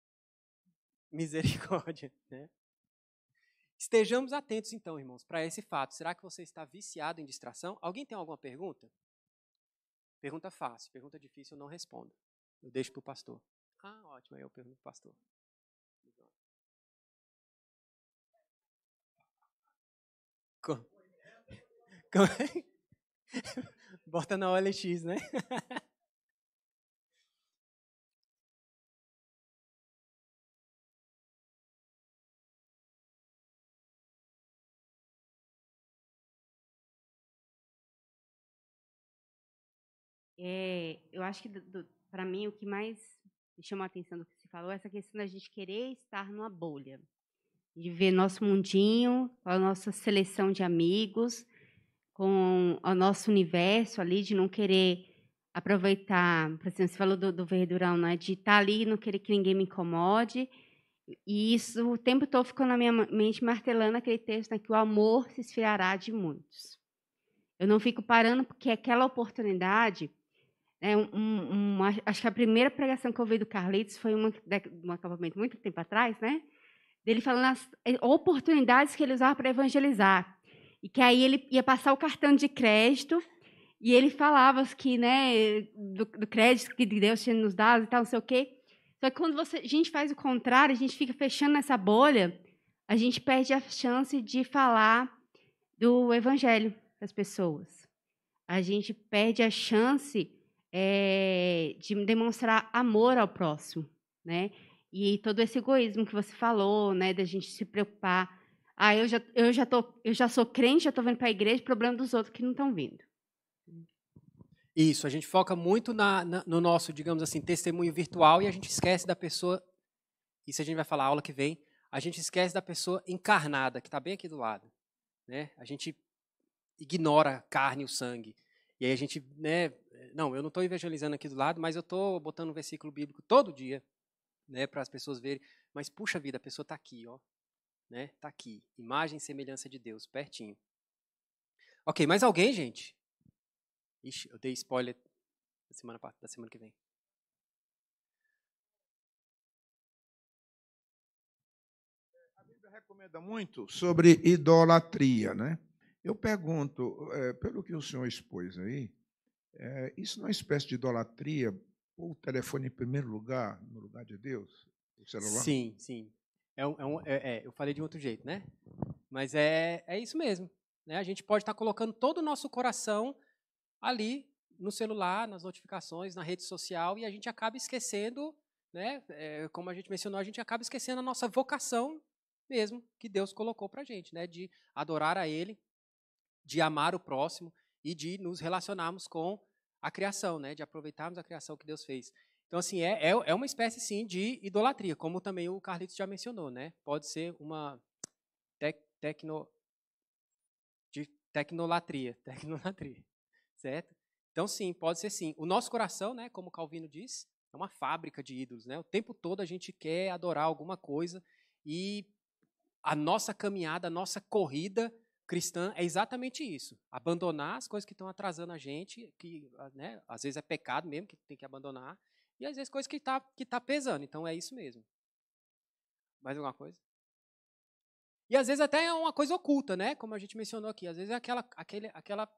Misericórdia, né? Estejamos atentos, então, irmãos, para esse fato. Será que você está viciado em distração? Alguém tem alguma pergunta? Pergunta fácil, pergunta difícil, eu não respondo. Eu deixo para o pastor. Ah, ótimo, aí eu pergunto para o pastor. Como? Como? Bota na OLX, né? eu acho que, para mim, o que mais me chamou a atenção do que você falou é essa questão da gente querer estar numa bolha, de ver nosso mundinho, a nossa seleção de amigos, com o nosso universo ali, de não querer aproveitar. Por exemplo, você falou do, do verdurão, né? de estar tá ali e não querer que ninguém me incomode. E isso o tempo todo ficou na minha mente martelando aquele texto né, que o amor se esfriará de muitos. Eu não fico parando porque aquela oportunidade é um, um, uma, acho que a primeira pregação que eu ouvi do Carlitos foi uma, de um acampamento muito tempo atrás, né? Dele falando as eh, oportunidades que ele usava para evangelizar. E que aí ele ia passar o cartão de crédito e ele falava que, né, do, do crédito que Deus tinha nos dado e tal, não sei o quê. Só que quando você, a gente faz o contrário, a gente fica fechando essa bolha, a gente perde a chance de falar do evangelho para as pessoas. A gente perde a chance é, de demonstrar amor ao próximo, né? E todo esse egoísmo que você falou, né, da gente se preocupar, ah, eu já eu já tô eu já sou crente, já estou vindo para a igreja, problema dos outros que não estão vindo. Isso, a gente foca muito na, na, no nosso, digamos assim, testemunho virtual e a gente esquece da pessoa. Isso a gente vai falar aula que vem. A gente esquece da pessoa encarnada que está bem aqui do lado, né? A gente ignora a carne e o sangue. E aí a gente, né, não, eu não estou evangelizando aqui do lado, mas eu estou botando um versículo bíblico todo dia, né, para as pessoas verem. Mas puxa vida, a pessoa está aqui, ó, né? Está aqui, imagem e semelhança de Deus, pertinho. Ok, mais alguém, gente? Ixi, eu dei spoiler da semana, da semana que vem. A Bíblia recomenda muito sobre idolatria, né? Eu pergunto, é, pelo que o senhor expôs aí, é, isso não é uma espécie de idolatria? ou o telefone em primeiro lugar, no lugar de Deus? O celular? Sim, sim. É, um, é, um, é, é eu falei de outro jeito, né? Mas é, é isso mesmo. Né? A gente pode estar tá colocando todo o nosso coração ali no celular, nas notificações, na rede social, e a gente acaba esquecendo, né? É, como a gente mencionou, a gente acaba esquecendo a nossa vocação mesmo que Deus colocou para a gente, né? De adorar a Ele, de amar o próximo e de nos relacionarmos com a criação, né? de aproveitarmos a criação que Deus fez. Então, assim, é, é, é, uma espécie, sim, de idolatria, como também o Carlitos já mencionou, né? Pode ser uma tec, tecno, de tecnolatria, tecnolatria, certo? Então, sim, pode ser sim. O nosso coração, né, como Calvino diz, é uma fábrica de ídolos, né? O tempo todo a gente quer adorar alguma coisa e a nossa caminhada, a nossa corrida cristã é exatamente isso: abandonar as coisas que estão atrasando a gente, que né, às vezes é pecado mesmo que tem que abandonar, e às vezes coisas que está que tá pesando. Então é isso mesmo. Mais alguma coisa? E às vezes até é uma coisa oculta, né? Como a gente mencionou aqui. Às vezes é aquela, aquele, aquela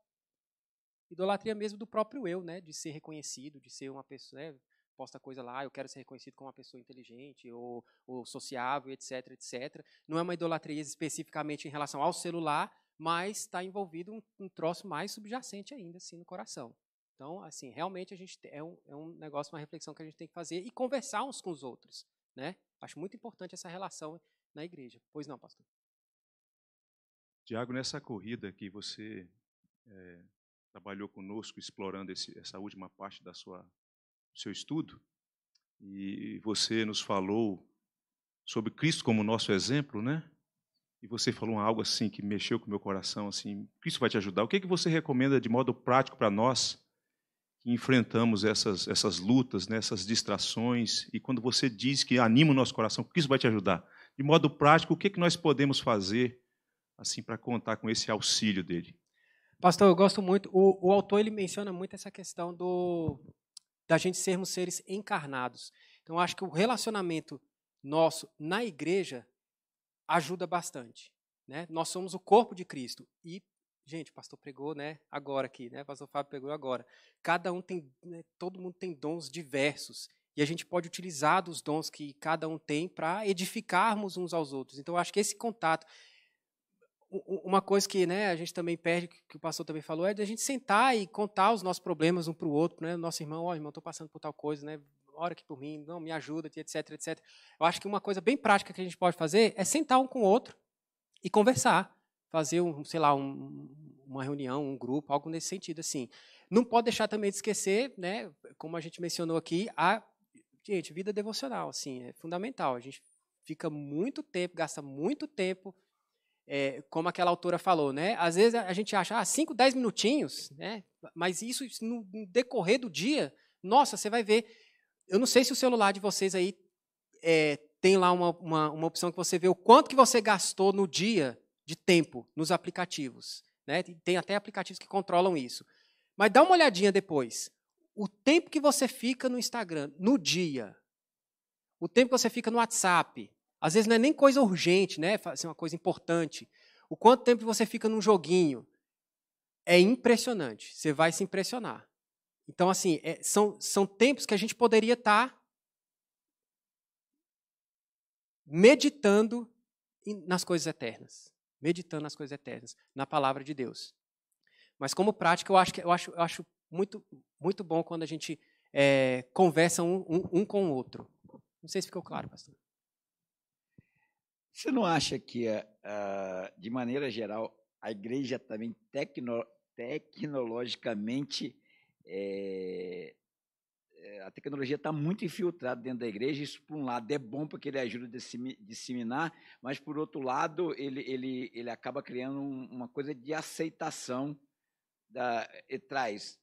idolatria mesmo do próprio eu, né? De ser reconhecido, de ser uma pessoa. Né? Posta coisa lá, eu quero ser reconhecido como uma pessoa inteligente ou, ou sociável, etc, etc. Não é uma idolatria especificamente em relação ao celular, mas está envolvido um, um, troço mais subjacente ainda, assim, no coração. Então, assim, realmente a gente é um, é um negócio, uma reflexão que a gente tem que fazer e conversar uns com os outros, né? Acho muito importante essa relação na igreja. Pois não, pastor? Tiago, nessa corrida que você é, trabalhou conosco explorando esse, essa última parte da sua seu estudo e você nos falou sobre Cristo como nosso exemplo, né? e você falou algo assim que mexeu com o meu coração, assim, isso vai te ajudar. O que, é que você recomenda de modo prático para nós que enfrentamos essas, essas lutas, né, essas distrações, e quando você diz que anima o nosso coração, que isso vai te ajudar? De modo prático, o que, é que nós podemos fazer assim para contar com esse auxílio dele? Pastor, eu gosto muito. O, o autor ele menciona muito essa questão do da gente sermos seres encarnados. Então, acho que o relacionamento nosso na igreja ajuda bastante. Né? Nós somos o corpo de Cristo. E, gente, o pastor pregou né, agora aqui, né? o pastor Fábio pregou agora. Cada um tem, né, todo mundo tem dons diversos. E a gente pode utilizar dos dons que cada um tem para edificarmos uns aos outros. Então, acho que esse contato. Uma coisa que né, a gente também perde, que o pastor também falou, é de a gente sentar e contar os nossos problemas um para o outro. Né? Nosso irmão, ó, oh, irmão, estou passando por tal coisa, né? ora aqui por mim, não, me ajuda, etc, etc. Eu acho que uma coisa bem prática que a gente pode fazer é sentar um com o outro e conversar. Fazer, um, sei lá, um, uma reunião, um grupo, algo nesse sentido, assim. Não pode deixar também de esquecer, né, como a gente mencionou aqui, a gente, vida devocional, assim, é fundamental. A gente fica muito tempo, gasta muito tempo, é, como aquela autora falou, né? Às vezes a gente acha, ah, dez minutinhos, né? Mas isso, isso no decorrer do dia, nossa, você vai ver eu não sei se o celular de vocês aí é, tem lá uma, uma, uma, opção que você vê o quanto que você gastou no dia de tempo nos aplicativos. Né? Tem até aplicativos que controlam isso. Mas dá uma olhadinha depois. O tempo que você fica no Instagram, no dia. O tempo que você fica no WhatsApp. Às vezes não é nem coisa urgente, né? Assim, uma coisa importante. O quanto tempo você fica num joguinho. É impressionante. Você vai se impressionar. Então, assim, é, são, são tempos que a gente poderia estar tá meditando nas coisas eternas. Meditando nas coisas eternas, na palavra de Deus. Mas como prática, eu acho, eu acho, eu acho muito, muito bom quando a gente é, conversa um, um, um, com o outro. Não sei se ficou claro, pastor. Você não acha que, uh, de maneira geral, a igreja também tá tecno tecnologicamente é, a tecnologia está muito infiltrada dentro da igreja. Isso, por um lado, é bom porque ele ajuda a disseminar, mas, por outro lado, ele, ele, ele acaba criando uma coisa de aceitação da, e traz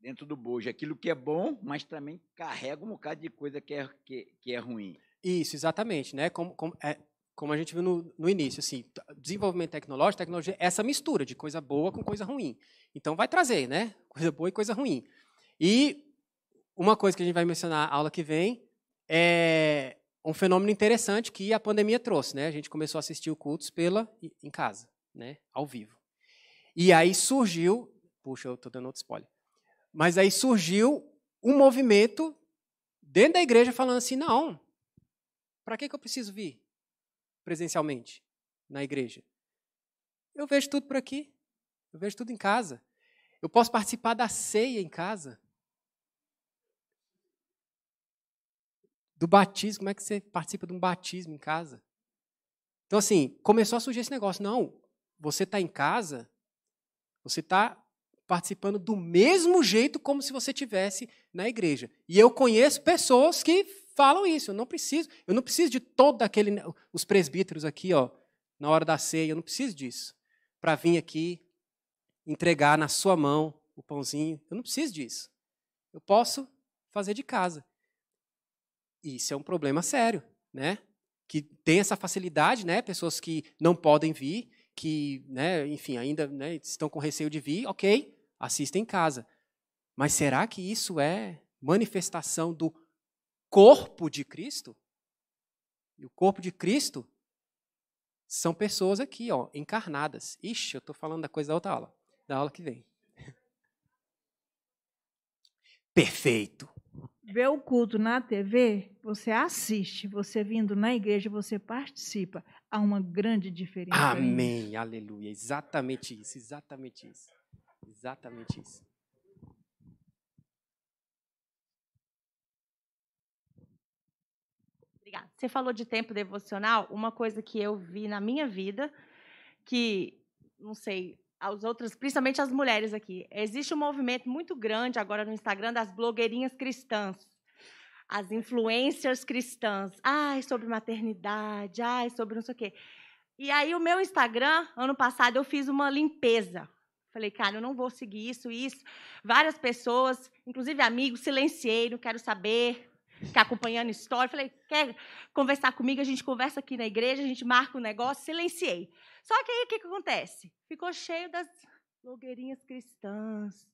dentro do bojo aquilo que é bom, mas também carrega um bocado de coisa que é, que, que é ruim. Isso, exatamente, né? Como, como é, como a gente viu no, no início, assim, desenvolvimento tecnológico, tecnologia, essa mistura de coisa boa com coisa ruim. Então vai trazer, né? Coisa boa e coisa ruim. E uma coisa que a gente vai mencionar na aula que vem é um fenômeno interessante que a pandemia trouxe, né? A gente começou a assistir o cultos pela em casa, né? Ao vivo. E aí surgiu, puxa, eu estou dando outro spoiler. Mas aí surgiu um movimento dentro da igreja falando assim, não, para que, que eu preciso vir? presencialmente na igreja. Eu vejo tudo por aqui. Eu vejo tudo em casa. Eu posso participar da ceia em casa. Do batismo, como é que você participa de um batismo em casa? Então, assim, começou a surgir esse negócio. Não, você está em casa, você está participando do mesmo jeito como se você tivesse na igreja. E eu conheço pessoas que falam isso. Eu não preciso, eu não preciso de todo aquele os presbíteros aqui, ó, na hora da ceia, eu não preciso disso para vir aqui entregar na sua mão o pãozinho. Eu não preciso disso. Eu posso fazer de casa. Isso é um problema sério, né? Que tem essa facilidade, né? Pessoas que não podem vir, que, né, enfim, ainda né, estão com receio de vir, ok, assista em casa. Mas será que isso é manifestação do corpo de Cristo, e o corpo de Cristo são pessoas aqui, ó, encarnadas. Ixi, eu estou falando da coisa da outra aula, da aula que vem. Perfeito. Ver o culto na TV, você assiste, você vindo na igreja, você participa. Há uma grande diferença. Amém, aleluia. Exatamente isso, exatamente isso. Exatamente isso. Você falou de tempo devocional, uma coisa que eu vi na minha vida, que, não sei, aos outros, principalmente as mulheres aqui, existe um movimento muito grande agora no Instagram das blogueirinhas cristãs as influencers cristãs. Ai, sobre maternidade, ai, sobre não sei o quê. E aí, o meu Instagram, ano passado, eu fiz uma limpeza. Falei, cara, eu não vou seguir isso, isso. Várias pessoas, inclusive amigos, silenciei, não quero saber ficar acompanhando história. Falei, quer conversar comigo? A gente conversa aqui na igreja, a gente marca um negócio, silenciei. Só que aí o que, que acontece? Ficou cheio das blogueirinhas cristãs,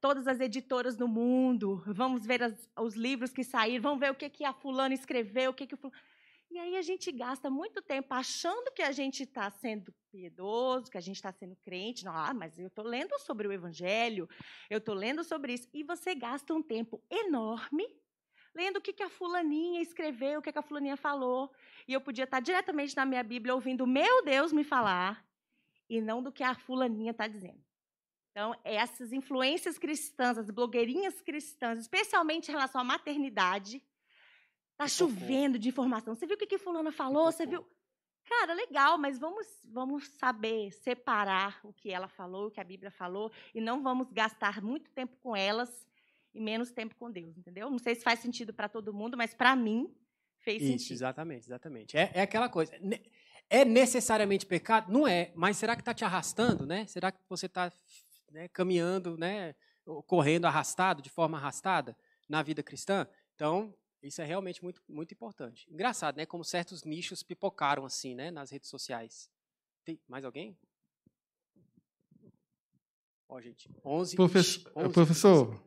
todas as editoras do mundo, vamos ver as, os livros que saíram, vamos ver o que, que a fulana escreveu, o que, que o fulano... E aí a gente gasta muito tempo achando que a gente está sendo piedoso, que a gente está sendo crente. Não, ah, mas eu estou lendo sobre o Evangelho, eu estou lendo sobre isso. E você gasta um tempo enorme lendo o que, que a fulaninha escreveu, o que, que a fulaninha falou. E eu podia estar diretamente na minha Bíblia ouvindo meu Deus me falar e não do que a fulaninha está dizendo. Então, essas influências cristãs, as blogueirinhas cristãs, especialmente em relação à maternidade, tá chovendo de informação. Você viu o que, que fulana falou? Você viu? Cara, legal, mas vamos, vamos saber separar o que ela falou, o que a Bíblia falou, e não vamos gastar muito tempo com elas e menos tempo com Deus, entendeu? Não sei se faz sentido para todo mundo, mas para mim fez Isso, sentido. exatamente, exatamente. É, é aquela coisa. É, é necessariamente pecado? Não é, mas será que está te arrastando, né? Será que você está né, caminhando, né, correndo arrastado, de forma arrastada na vida cristã? Então, isso é realmente muito, muito importante. Engraçado, né? Como certos nichos pipocaram assim, né? Nas redes sociais. Tem mais alguém? Ó, gente, 11... Professor, 11 professor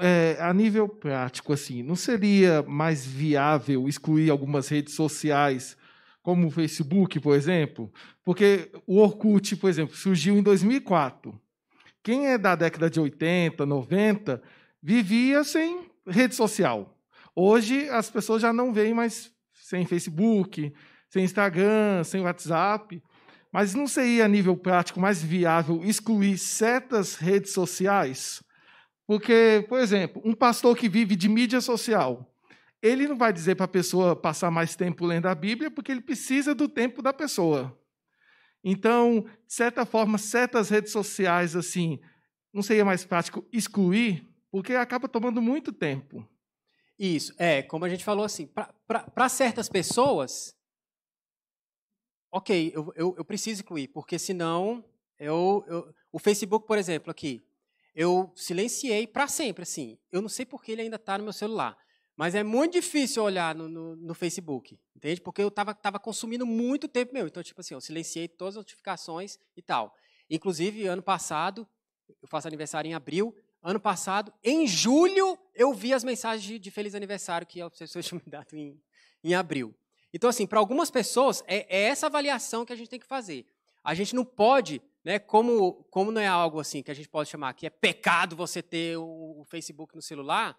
é, a nível prático, assim, não seria mais viável excluir algumas redes sociais, como o Facebook, por exemplo? Porque o Orkut, por exemplo, surgiu em 2004. Quem é da década de 80, 90, vivia sem rede social. Hoje, as pessoas já não veem mais sem Facebook, sem Instagram, sem WhatsApp. Mas não seria, a nível prático, mais viável excluir certas redes sociais? Porque, por exemplo, um pastor que vive de mídia social, ele não vai dizer para a pessoa passar mais tempo lendo a Bíblia, porque ele precisa do tempo da pessoa. Então, de certa forma, certas redes sociais, assim, não seria mais prático excluir, porque acaba tomando muito tempo. Isso, é, como a gente falou assim, para certas pessoas, ok, eu, eu, eu, preciso excluir, porque senão eu, eu. O Facebook, por exemplo, aqui, eu silenciei para sempre, assim. Eu não sei porque ele ainda está no meu celular. Mas é muito difícil olhar no, no, no Facebook, entende? Porque eu estava tava consumindo muito tempo meu. Então, tipo assim, eu silenciei todas as notificações e tal. Inclusive, ano passado, eu faço aniversário em abril, ano passado, em julho, eu vi as mensagens de, de feliz aniversário que a pessoa tinha me dado em, em abril. Então, assim, para algumas pessoas, é, é essa avaliação que a gente tem que fazer. A gente não pode né? Como, como não é algo assim que a gente pode chamar que é pecado você ter o, o Facebook no celular,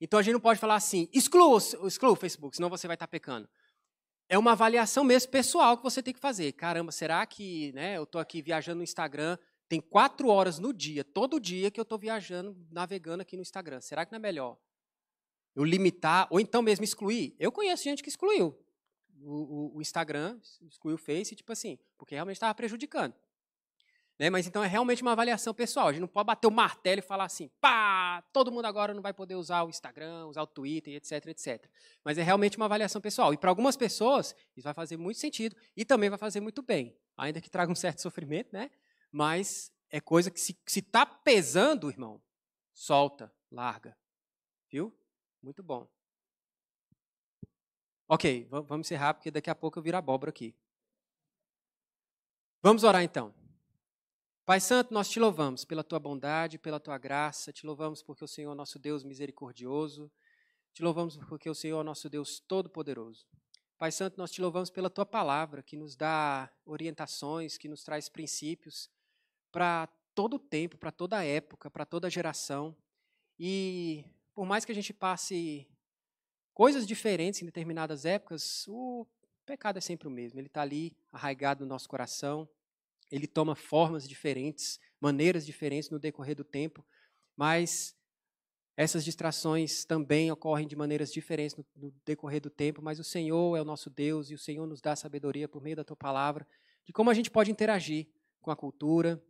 então a gente não pode falar assim, exclua, o Facebook, senão você vai estar pecando. É uma avaliação mesmo pessoal que você tem que fazer. Caramba, será que né, eu estou aqui viajando no Instagram? Tem quatro horas no dia, todo dia que eu estou viajando, navegando aqui no Instagram. Será que não é melhor? Eu limitar, ou então mesmo excluir? Eu conheço gente que excluiu o, o, o Instagram, excluiu o Face, tipo assim, porque realmente estava prejudicando. Né? Mas então é realmente uma avaliação pessoal. A gente não pode bater o martelo e falar assim, pá, todo mundo agora não vai poder usar o Instagram, usar o Twitter, etc, etc. Mas é realmente uma avaliação pessoal. E para algumas pessoas, isso vai fazer muito sentido e também vai fazer muito bem. Ainda que traga um certo sofrimento, né? Mas é coisa que se, está pesando, irmão, solta, larga. Viu? Muito bom. Ok, vamos encerrar, porque daqui a pouco eu viro abóbora aqui. Vamos orar então. Pai Santo, nós te louvamos pela tua bondade, pela tua graça, te louvamos porque o Senhor é nosso Deus misericordioso, te louvamos porque o Senhor é nosso Deus todo-poderoso. Pai Santo, nós te louvamos pela tua palavra, que nos dá orientações, que nos traz princípios para todo o tempo, para toda época, para toda geração. E por mais que a gente passe coisas diferentes em determinadas épocas, o pecado é sempre o mesmo. Ele está ali arraigado no nosso coração ele toma formas diferentes, maneiras diferentes no decorrer do tempo, mas essas distrações também ocorrem de maneiras diferentes no, no, decorrer do tempo, mas o Senhor é o nosso Deus e o Senhor nos dá sabedoria por meio da tua palavra de como a gente pode interagir com a cultura,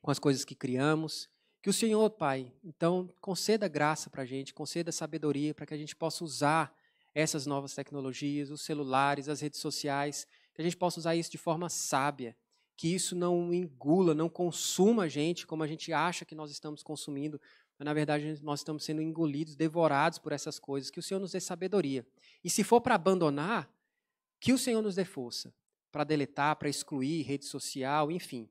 com as coisas que criamos. Que o Senhor, Pai, então conceda graça para a gente, conceda sabedoria para que a gente possa usar essas novas tecnologias, os celulares, as redes sociais, que a gente possa usar isso de forma sábia, que isso não engula, não consuma a gente como a gente acha que nós estamos consumindo, mas na verdade nós estamos sendo engolidos, devorados por essas coisas. Que o Senhor nos dê sabedoria. E se for para abandonar, que o Senhor nos dê força para deletar, para excluir rede social, enfim.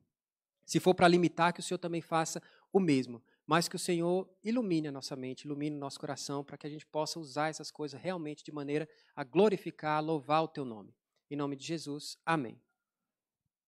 Se for para limitar, que o Senhor também faça o mesmo. Mas que o Senhor ilumine a nossa mente, ilumine o nosso coração, para que a gente possa usar essas coisas realmente de maneira a glorificar, a louvar o teu nome. Em nome de Jesus, amém.